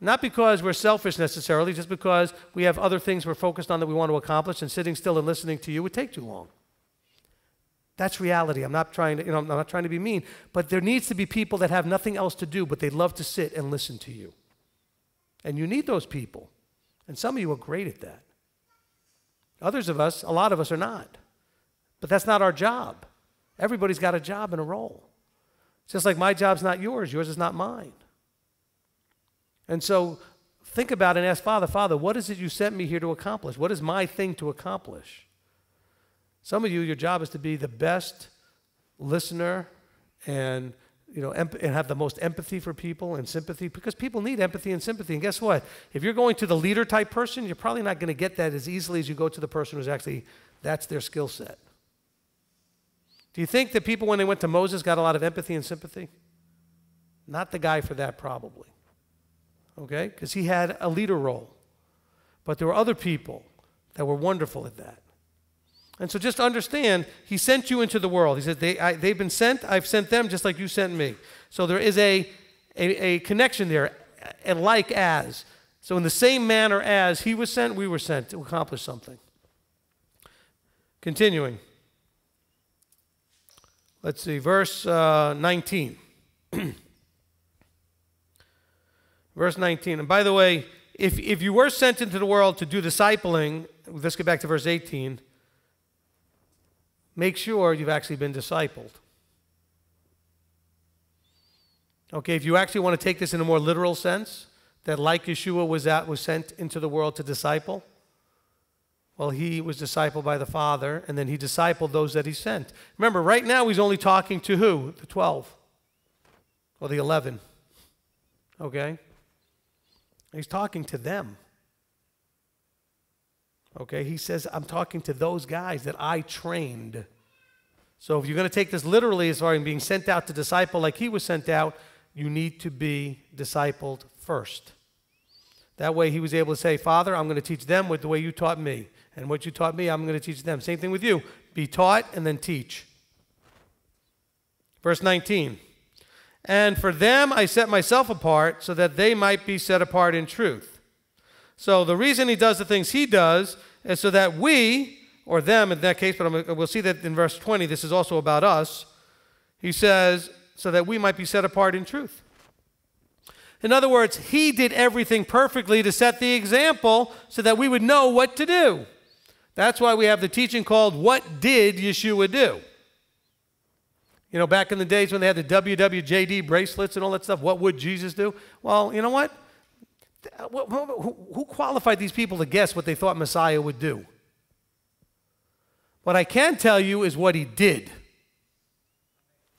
Not because we're selfish necessarily, just because we have other things we're focused on that we want to accomplish, and sitting still and listening to you would take too long. That's reality. I'm not trying to, you know, I'm not trying to be mean, but there needs to be people that have nothing else to do, but they love to sit and listen to you. And you need those people. And some of you are great at that. Others of us, a lot of us are not. But that's not our job. Everybody's got a job and a role. Just like my job's not yours, yours is not mine. And so think about and ask Father, Father, what is it you sent me here to accomplish? What is my thing to accomplish? Some of you, your job is to be the best listener and you know, and have the most empathy for people and sympathy because people need empathy and sympathy. And guess what? If you're going to the leader type person, you're probably not going to get that as easily as you go to the person who's actually, that's their skill set. Do you think that people, when they went to Moses, got a lot of empathy and sympathy? Not the guy for that, probably okay? Because he had a leader role. But there were other people that were wonderful at that. And so just understand, he sent you into the world. He said, they, I, they've been sent, I've sent them just like you sent me. So there is a, a, a connection there, and like as. So in the same manner as he was sent, we were sent to accomplish something. Continuing. Let's see, verse uh, 19. Verse 19. And by the way, if, if you were sent into the world to do discipling, let's get back to verse 18. Make sure you've actually been discipled. Okay, if you actually want to take this in a more literal sense, that like Yeshua was, at, was sent into the world to disciple, well, he was discipled by the Father, and then he discipled those that he sent. Remember, right now he's only talking to who? The 12 or the 11. Okay? He's talking to them. Okay, he says, I'm talking to those guys that I trained. So if you're going to take this literally as far as being sent out to disciple like he was sent out, you need to be discipled first. That way he was able to say, Father, I'm going to teach them with the way you taught me. And what you taught me, I'm going to teach them. Same thing with you. Be taught and then teach. Verse 19. And for them I set myself apart so that they might be set apart in truth. So the reason he does the things he does is so that we, or them in that case, but I'm, we'll see that in verse 20, this is also about us. He says, so that we might be set apart in truth. In other words, he did everything perfectly to set the example so that we would know what to do. That's why we have the teaching called What Did Yeshua Do? You know, back in the days when they had the WWJD bracelets and all that stuff, what would Jesus do? Well, you know what? Who qualified these people to guess what they thought Messiah would do? What I can tell you is what he did,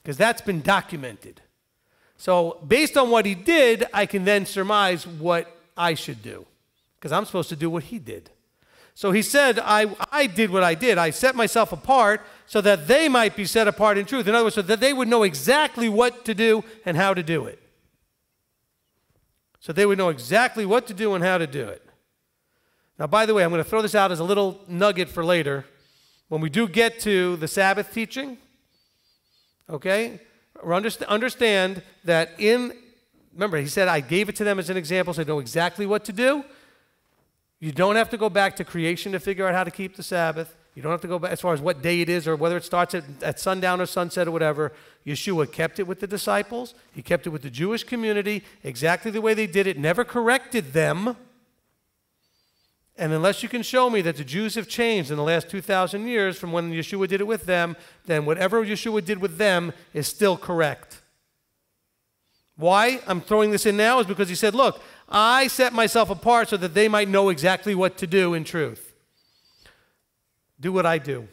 because that's been documented. So, based on what he did, I can then surmise what I should do, because I'm supposed to do what he did. So he said, I, I did what I did. I set myself apart so that they might be set apart in truth. In other words, so that they would know exactly what to do and how to do it. So they would know exactly what to do and how to do it. Now, by the way, I'm going to throw this out as a little nugget for later. When we do get to the Sabbath teaching, okay, understand that in, remember, he said, I gave it to them as an example, so they know exactly what to do. You don't have to go back to creation to figure out how to keep the Sabbath. You don't have to go back as far as what day it is or whether it starts at, at sundown or sunset or whatever. Yeshua kept it with the disciples, he kept it with the Jewish community exactly the way they did it, never corrected them. And unless you can show me that the Jews have changed in the last 2,000 years from when Yeshua did it with them, then whatever Yeshua did with them is still correct. Why I'm throwing this in now is because he said, Look, I set myself apart so that they might know exactly what to do in truth. Do what I do.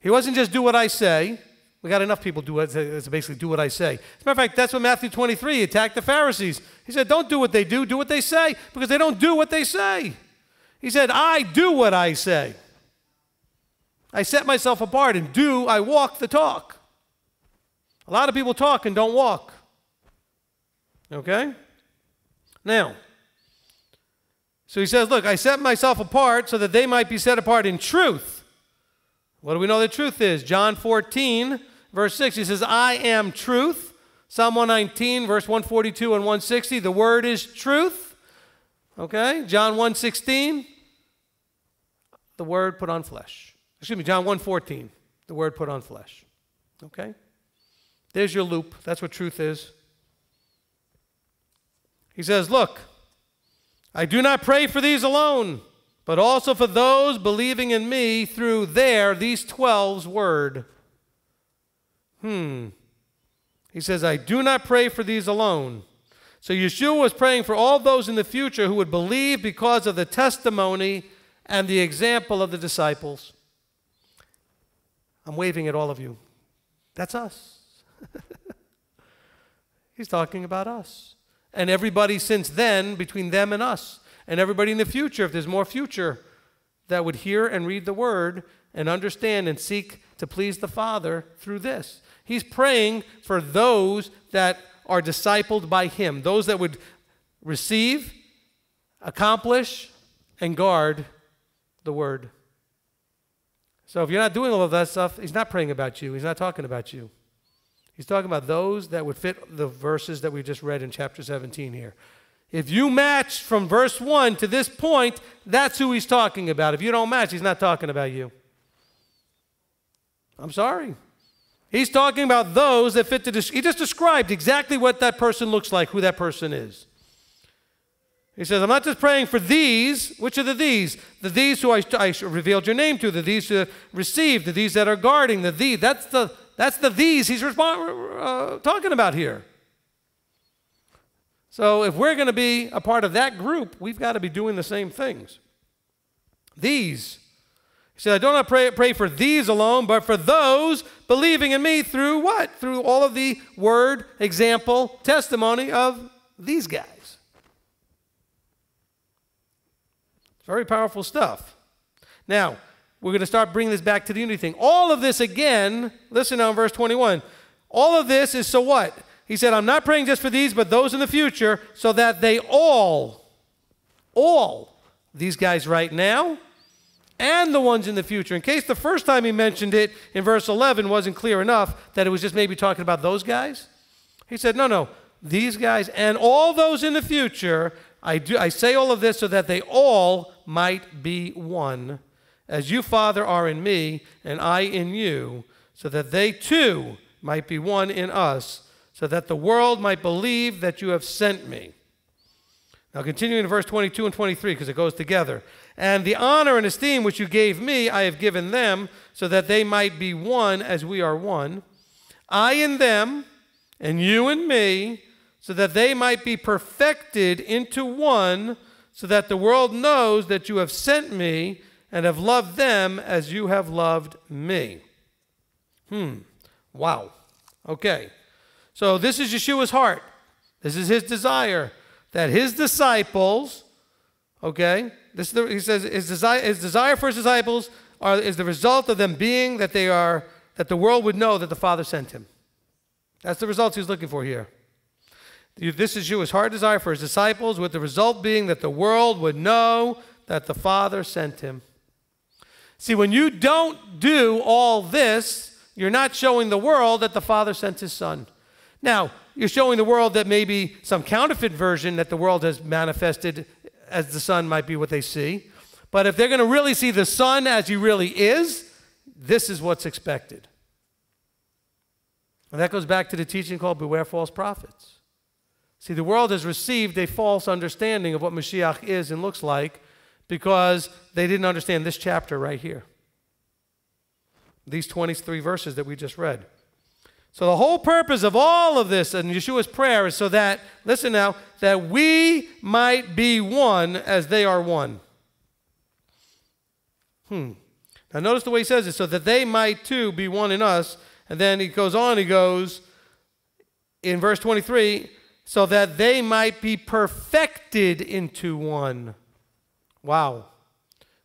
He wasn't just do what I say. We got enough people do what, basically do what I say. As a matter of fact, that's what Matthew 23 attacked the Pharisees. He said, Don't do what they do, do what they say, because they don't do what they say. He said, I do what I say. I set myself apart, and do I walk the talk. A lot of people talk and don't walk. Okay? Now, so he says, Look, I set myself apart so that they might be set apart in truth. What do we know the truth is? John 14, verse 6, he says, I am truth. Psalm 119, verse 142 and 160, the word is truth. Okay? John 116, the word put on flesh. Excuse me, John 114, the word put on flesh. Okay? There's your loop. That's what truth is. He says, Look, I do not pray for these alone, but also for those believing in me through their, these 12's word. Hmm. He says, I do not pray for these alone. So Yeshua was praying for all those in the future who would believe because of the testimony and the example of the disciples. I'm waving at all of you. That's us. He's talking about us. And everybody since then, between them and us, and everybody in the future, if there's more future, that would hear and read the word and understand and seek to please the Father through this. He's praying for those that are discipled by him, those that would receive, accomplish, and guard the word. So if you're not doing all of that stuff, he's not praying about you, he's not talking about you. He's talking about those that would fit the verses that we just read in chapter 17 here. If you match from verse 1 to this point, that's who he's talking about. If you don't match, he's not talking about you. I'm sorry. He's talking about those that fit the. He just described exactly what that person looks like, who that person is. He says, I'm not just praying for these. Which are the these? The these who I, I revealed your name to, the these who received, the these that are guarding, the these. That's the that's the these he's uh, talking about here. So if we're going to be a part of that group, we've got to be doing the same things. These. He said, I don't not pray, pray for these alone, but for those believing in me through what? Through all of the word, example, testimony of these guys. It's very powerful stuff. Now, we're going to start bringing this back to the unity thing. All of this, again, listen now in verse 21. All of this is so what? He said, I'm not praying just for these, but those in the future, so that they all, all, these guys right now, and the ones in the future. In case the first time he mentioned it in verse 11 wasn't clear enough that it was just maybe talking about those guys, he said, No, no, these guys and all those in the future, I, do, I say all of this so that they all might be one as you, Father, are in me, and I in you, so that they too might be one in us, so that the world might believe that you have sent me. Now, continuing in verse 22 and 23, because it goes together. And the honor and esteem which you gave me, I have given them, so that they might be one as we are one. I in them, and you in me, so that they might be perfected into one, so that the world knows that you have sent me and have loved them as you have loved me. Hmm. Wow. Okay. So this is Yeshua's heart. This is his desire that his disciples, okay, this is the, he says his desire, his desire for his disciples are, is the result of them being that they are, that the world would know that the Father sent him. That's the results he's looking for here. This is Yeshua's heart desire for his disciples, with the result being that the world would know that the Father sent him. See, when you don't do all this, you're not showing the world that the Father sent his Son. Now, you're showing the world that maybe some counterfeit version that the world has manifested as the Son might be what they see. But if they're going to really see the Son as he really is, this is what's expected. And that goes back to the teaching called Beware False Prophets. See, the world has received a false understanding of what Mashiach is and looks like because they didn't understand this chapter right here. These 23 verses that we just read. So the whole purpose of all of this and Yeshua's prayer is so that, listen now, that we might be one as they are one. Hmm. Now notice the way he says it, so that they might too be one in us. And then he goes on, he goes in verse 23, so that they might be perfected into one. Wow.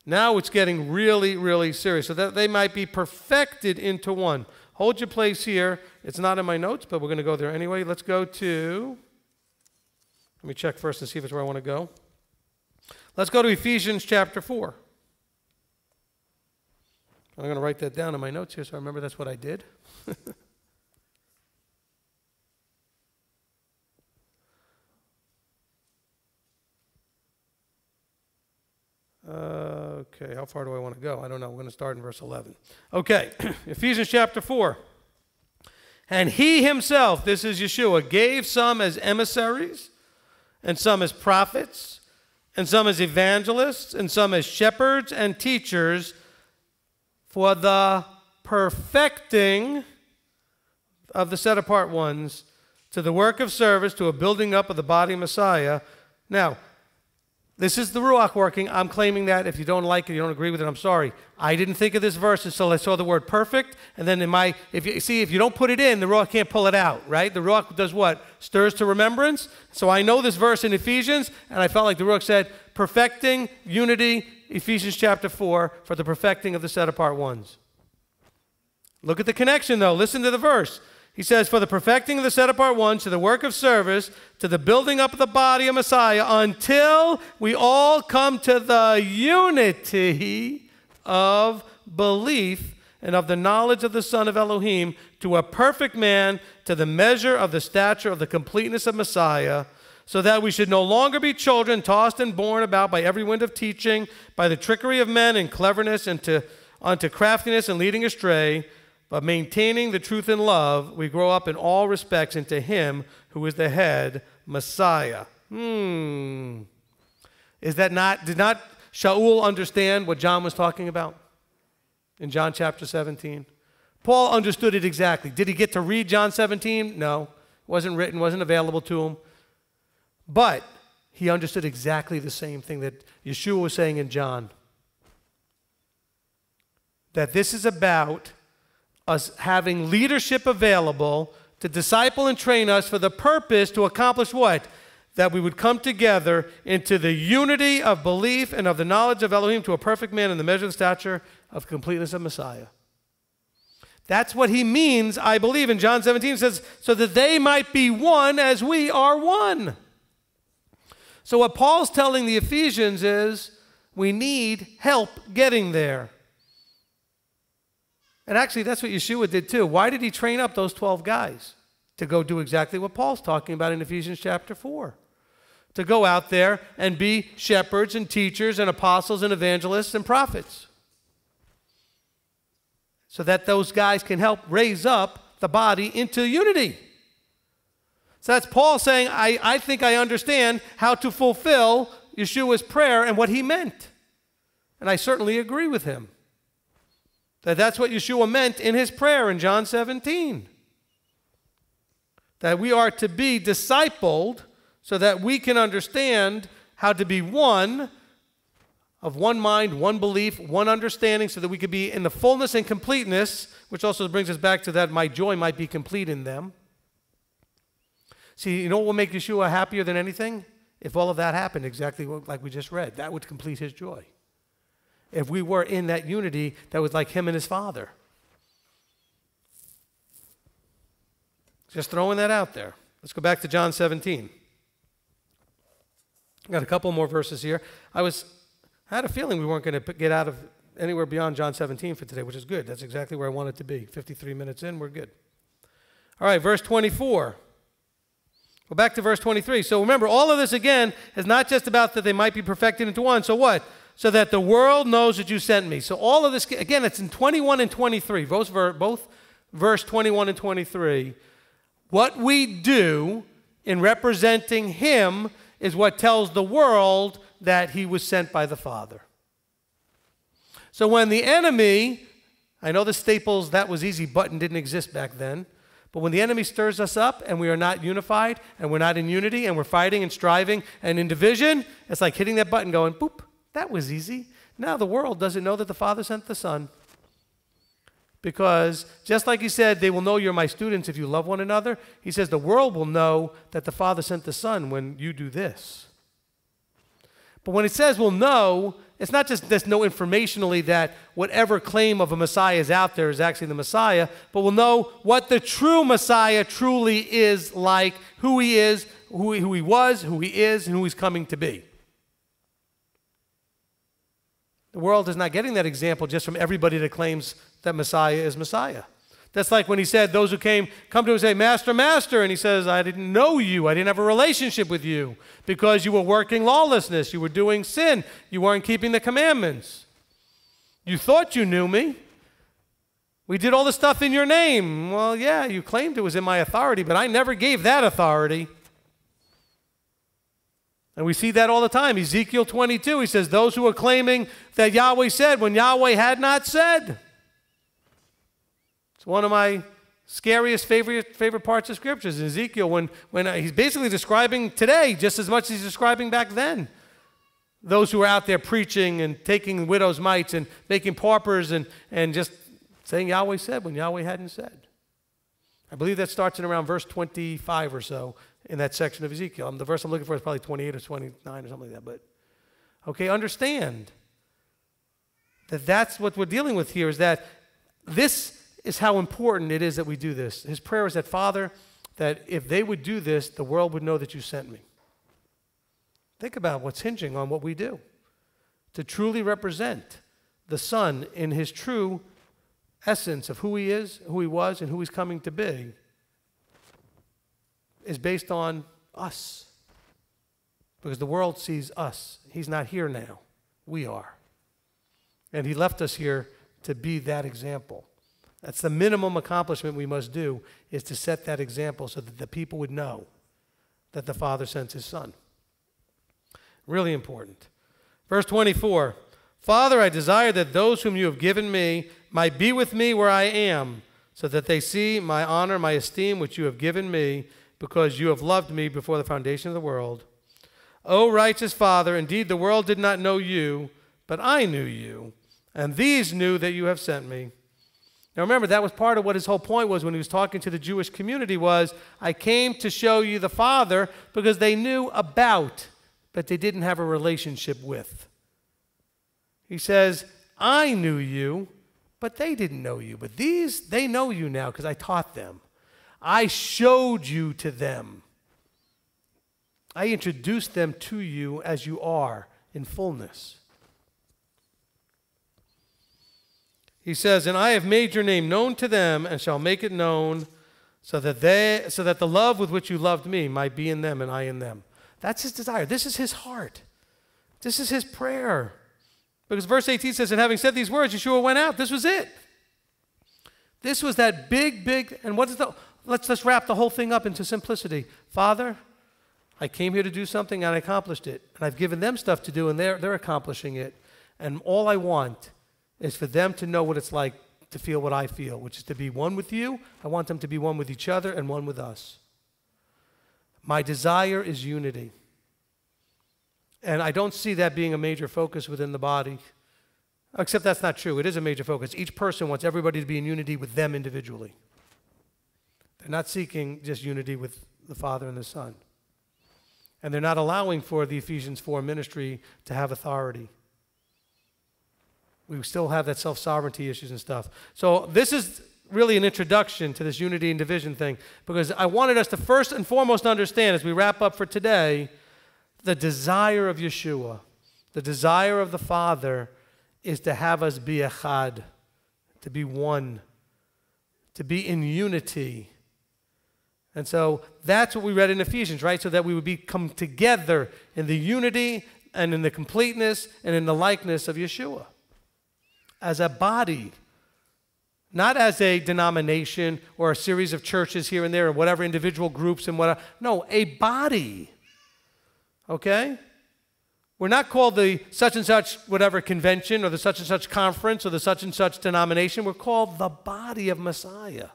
Now it's getting really, really serious. So that they might be perfected into one. Hold your place here. It's not in my notes, but we're going to go there anyway. Let's go to, let me check first and see if it's where I want to go. Let's go to Ephesians chapter 4. I'm going to write that down in my notes here so I remember that's what I did. Uh, okay, how far do I want to go? I don't know. We're going to start in verse 11. Okay, Ephesians chapter 4. And he himself, this is Yeshua, gave some as emissaries, and some as prophets, and some as evangelists, and some as shepherds and teachers for the perfecting of the set apart ones to the work of service, to a building up of the body of Messiah. Now, this is the Ruach working. I'm claiming that. If you don't like it, you don't agree with it, I'm sorry. I didn't think of this verse until I saw the word perfect. And then in my, if you see, if you don't put it in, the Ruach can't pull it out, right? The Ruach does what? Stirs to remembrance. So I know this verse in Ephesians, and I felt like the Ruach said, perfecting unity, Ephesians chapter 4, for the perfecting of the set apart ones. Look at the connection, though. Listen to the verse. He says, For the perfecting of the set apart ones to the work of service, to the building up of the body of Messiah, until we all come to the unity of belief and of the knowledge of the Son of Elohim, to a perfect man, to the measure of the stature of the completeness of Messiah, so that we should no longer be children tossed and borne about by every wind of teaching, by the trickery of men and cleverness, and to, unto craftiness and leading astray but maintaining the truth in love, we grow up in all respects into Him who is the head, Messiah. Hmm. Is that not, did not Shaul understand what John was talking about in John chapter 17? Paul understood it exactly. Did he get to read John 17? No. It wasn't written, wasn't available to him. But he understood exactly the same thing that Yeshua was saying in John. That this is about us having leadership available to disciple and train us for the purpose to accomplish what? That we would come together into the unity of belief and of the knowledge of Elohim to a perfect man in the measure of the stature of completeness of Messiah. That's what he means, I believe. In John 17, says, so that they might be one as we are one. So, what Paul's telling the Ephesians is we need help getting there. And actually, that's what Yeshua did too. Why did he train up those 12 guys? To go do exactly what Paul's talking about in Ephesians chapter 4 to go out there and be shepherds and teachers and apostles and evangelists and prophets. So that those guys can help raise up the body into unity. So that's Paul saying, I, I think I understand how to fulfill Yeshua's prayer and what he meant. And I certainly agree with him. That that's what Yeshua meant in his prayer in John 17. That we are to be discipled so that we can understand how to be one of one mind, one belief, one understanding, so that we could be in the fullness and completeness, which also brings us back to that my joy might be complete in them. See, you know what will make Yeshua happier than anything? If all of that happened exactly like we just read, that would complete his joy if we were in that unity that was like him and his father. Just throwing that out there. Let's go back to John 17. i got a couple more verses here. I was I had a feeling we weren't going to get out of anywhere beyond John 17 for today, which is good. That's exactly where I wanted to be. 53 minutes in, we're good. All right, verse 24. Well, back to verse 23. So remember, all of this again is not just about that they might be perfected into one. So what? so that the world knows that you sent me. So all of this, again, it's in 21 and 23, both, both verse 21 and 23. What we do in representing him is what tells the world that he was sent by the Father. So when the enemy, I know the staples, that was easy button didn't exist back then, but when the enemy stirs us up and we are not unified and we're not in unity and we're fighting and striving and in division, it's like hitting that button going boop. That was easy. Now the world doesn't know that the Father sent the Son. Because just like he said, they will know you're my students if you love one another, he says the world will know that the Father sent the Son when you do this. But when it says we'll know, it's not just this know informationally that whatever claim of a Messiah is out there is actually the Messiah, but we'll know what the true Messiah truly is like, who he is, who he, who he was, who he is, and who he's coming to be. The world is not getting that example just from everybody that claims that Messiah is Messiah. That's like when he said, Those who came come to him and say, Master, Master. And he says, I didn't know you. I didn't have a relationship with you because you were working lawlessness. You were doing sin. You weren't keeping the commandments. You thought you knew me. We did all the stuff in your name. Well, yeah, you claimed it was in my authority, but I never gave that authority. And we see that all the time. Ezekiel 22, he says, Those who are claiming that Yahweh said when Yahweh had not said. It's one of my scariest favorite, favorite parts of scriptures Ezekiel when, when uh, he's basically describing today just as much as he's describing back then. Those who are out there preaching and taking widows' mites and making paupers and, and just saying Yahweh said when Yahweh hadn't said. I believe that starts in around verse 25 or so in that section of Ezekiel. Um, the verse I'm looking for is probably 28 or 29 or something like that. But, okay, understand that that's what we're dealing with here is that this is how important it is that we do this. His prayer is that, Father, that if they would do this, the world would know that you sent me. Think about what's hinging on what we do to truly represent the Son in his true essence of who he is, who he was, and who he's coming to be is based on us because the world sees us. He's not here now, we are. And He left us here to be that example. That's the minimum accomplishment we must do is to set that example so that the people would know that the Father sends His Son. Really important. Verse 24 Father, I desire that those whom you have given me might be with me where I am, so that they see my honor, my esteem, which you have given me, because you have loved me before the foundation of the world. O righteous Father, indeed the world did not know you, but I knew you, and these knew that you have sent me. Now remember, that was part of what his whole point was when he was talking to the Jewish community was, I came to show you the Father because they knew about, but they didn't have a relationship with. He says, I knew you, but they didn't know you. But these, they know you now because I taught them. I showed you to them. I introduced them to you as you are in fullness. He says, And I have made your name known to them and shall make it known so that, they, so that the love with which you loved me might be in them and I in them. That's his desire. This is his heart. This is his prayer. Because verse 18 says, And having said these words, Yeshua went out. This was it. This was that big, big, and what is the let's, let's wrap the whole thing up into simplicity. Father, I came here to do something and I accomplished it. And I've given them stuff to do and they're, they're accomplishing it. And all I want is for them to know what it's like to feel what I feel, which is to be one with you. I want them to be one with each other and one with us. My desire is unity. And I don't see that being a major focus within the body, except that's not true. It is a major focus. Each person wants everybody to be in unity with them individually. They're not seeking just unity with the Father and the Son. And they're not allowing for the Ephesians 4 ministry to have authority. We still have that self sovereignty issues and stuff. So, this is really an introduction to this unity and division thing because I wanted us to first and foremost understand as we wrap up for today the desire of Yeshua, the desire of the Father is to have us be echad, to be one, to be in unity. And so that's what we read in Ephesians, right? So that we would become together in the unity and in the completeness and in the likeness of Yeshua as a body, not as a denomination or a series of churches here and there and whatever individual groups and whatever. No, a body. Okay? We're not called the such and such whatever convention or the such and such conference or the such and such denomination. We're called the body of Messiah.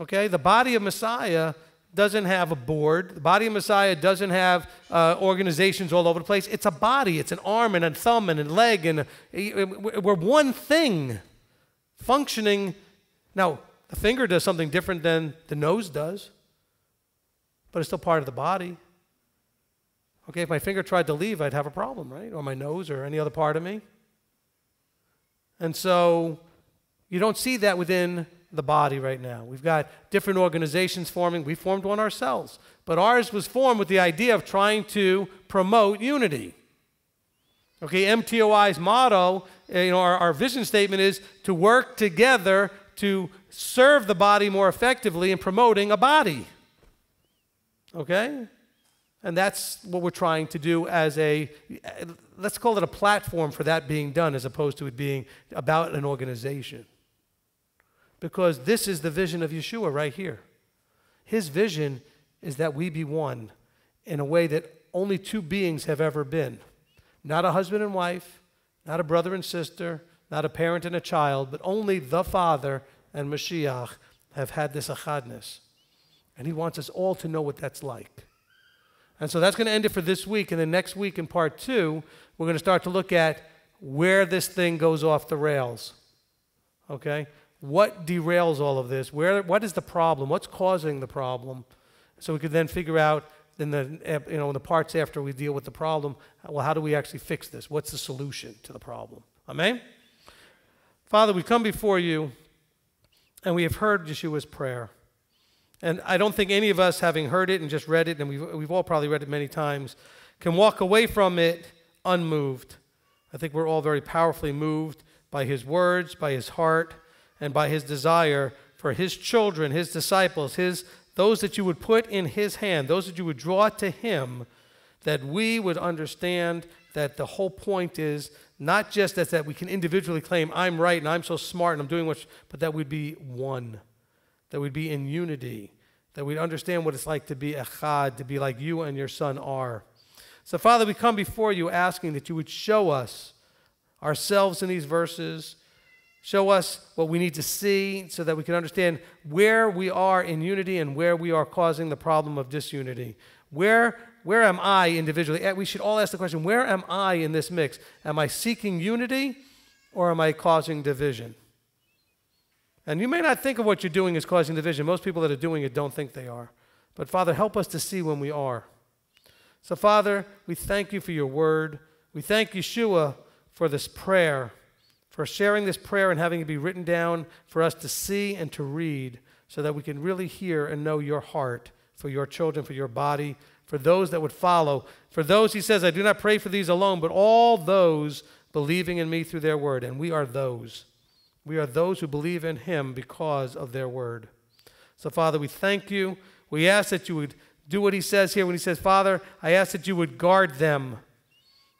Okay, the body of Messiah doesn't have a board. The body of Messiah doesn't have uh, organizations all over the place. It's a body. It's an arm and a thumb and a leg, and a, we're one thing, functioning. Now, the finger does something different than the nose does, but it's still part of the body. Okay, if my finger tried to leave, I'd have a problem, right? Or my nose or any other part of me. And so you don't see that within the body right now. We've got different organizations forming. We formed one ourselves, but ours was formed with the idea of trying to promote unity. Okay, MTOI's motto, eh, you know, our, our vision statement is to work together to serve the body more effectively in promoting a body. Okay? And that's what we're trying to do as a, let's call it a platform for that being done as opposed to it being about an organization because this is the vision of Yeshua right here. His vision is that we be one in a way that only two beings have ever been not a husband and wife, not a brother and sister, not a parent and a child, but only the Father and Mashiach have had this achadness. And he wants us all to know what that's like. And so that's going to end it for this week. And then next week in part two, we're going to start to look at where this thing goes off the rails. Okay? what derails all of this? Where, what is the problem? What's causing the problem? So we could then figure out in the, you know, in the parts after we deal with the problem, well, how do we actually fix this? What's the solution to the problem? Amen? Father, we come before you and we have heard Yeshua's prayer. And I don't think any of us, having heard it and just read it, and we've, we've all probably read it many times, can walk away from it unmoved. I think we're all very powerfully moved by his words, by his heart and by his desire for his children, his disciples, his those that you would put in his hand, those that you would draw to him, that we would understand that the whole point is not just that, that we can individually claim, I'm right and I'm so smart and I'm doing what, but that we'd be one, that we'd be in unity, that we'd understand what it's like to be echad, to be like you and your son are. So, Father, we come before you asking that you would show us ourselves in these verses Show us what we need to see so that we can understand where we are in unity and where we are causing the problem of disunity. Where, where am I individually? Eh, we should all ask the question where am I in this mix? Am I seeking unity or am I causing division? And you may not think of what you're doing as causing division. Most people that are doing it don't think they are. But Father, help us to see when we are. So, Father, we thank you for your word. We thank Yeshua for this prayer for sharing this prayer and having it be written down for us to see and to read so that we can really hear and know your heart for your children, for your body, for those that would follow. For those, he says, I do not pray for these alone, but all those believing in me through their word. And we are those. We are those who believe in him because of their word. So, Father, we thank you. We ask that you would do what he says here when he says, Father, I ask that you would guard them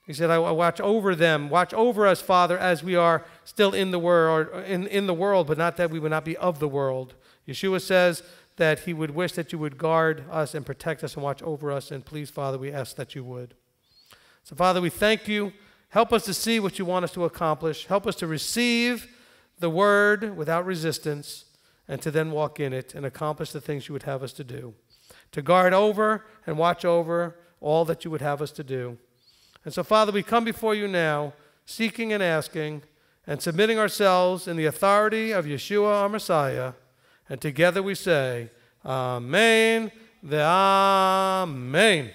he said, I watch over them. Watch over us, Father, as we are still in the world, in, in the world, but not that we would not be of the world. Yeshua says that he would wish that you would guard us and protect us and watch over us. And please, Father, we ask that you would. So, Father, we thank you. Help us to see what you want us to accomplish. Help us to receive the word without resistance and to then walk in it and accomplish the things you would have us to do. To guard over and watch over all that you would have us to do. And so, Father, we come before you now, seeking and asking and submitting ourselves in the authority of Yeshua our Messiah. And together we say, Amen, the Amen.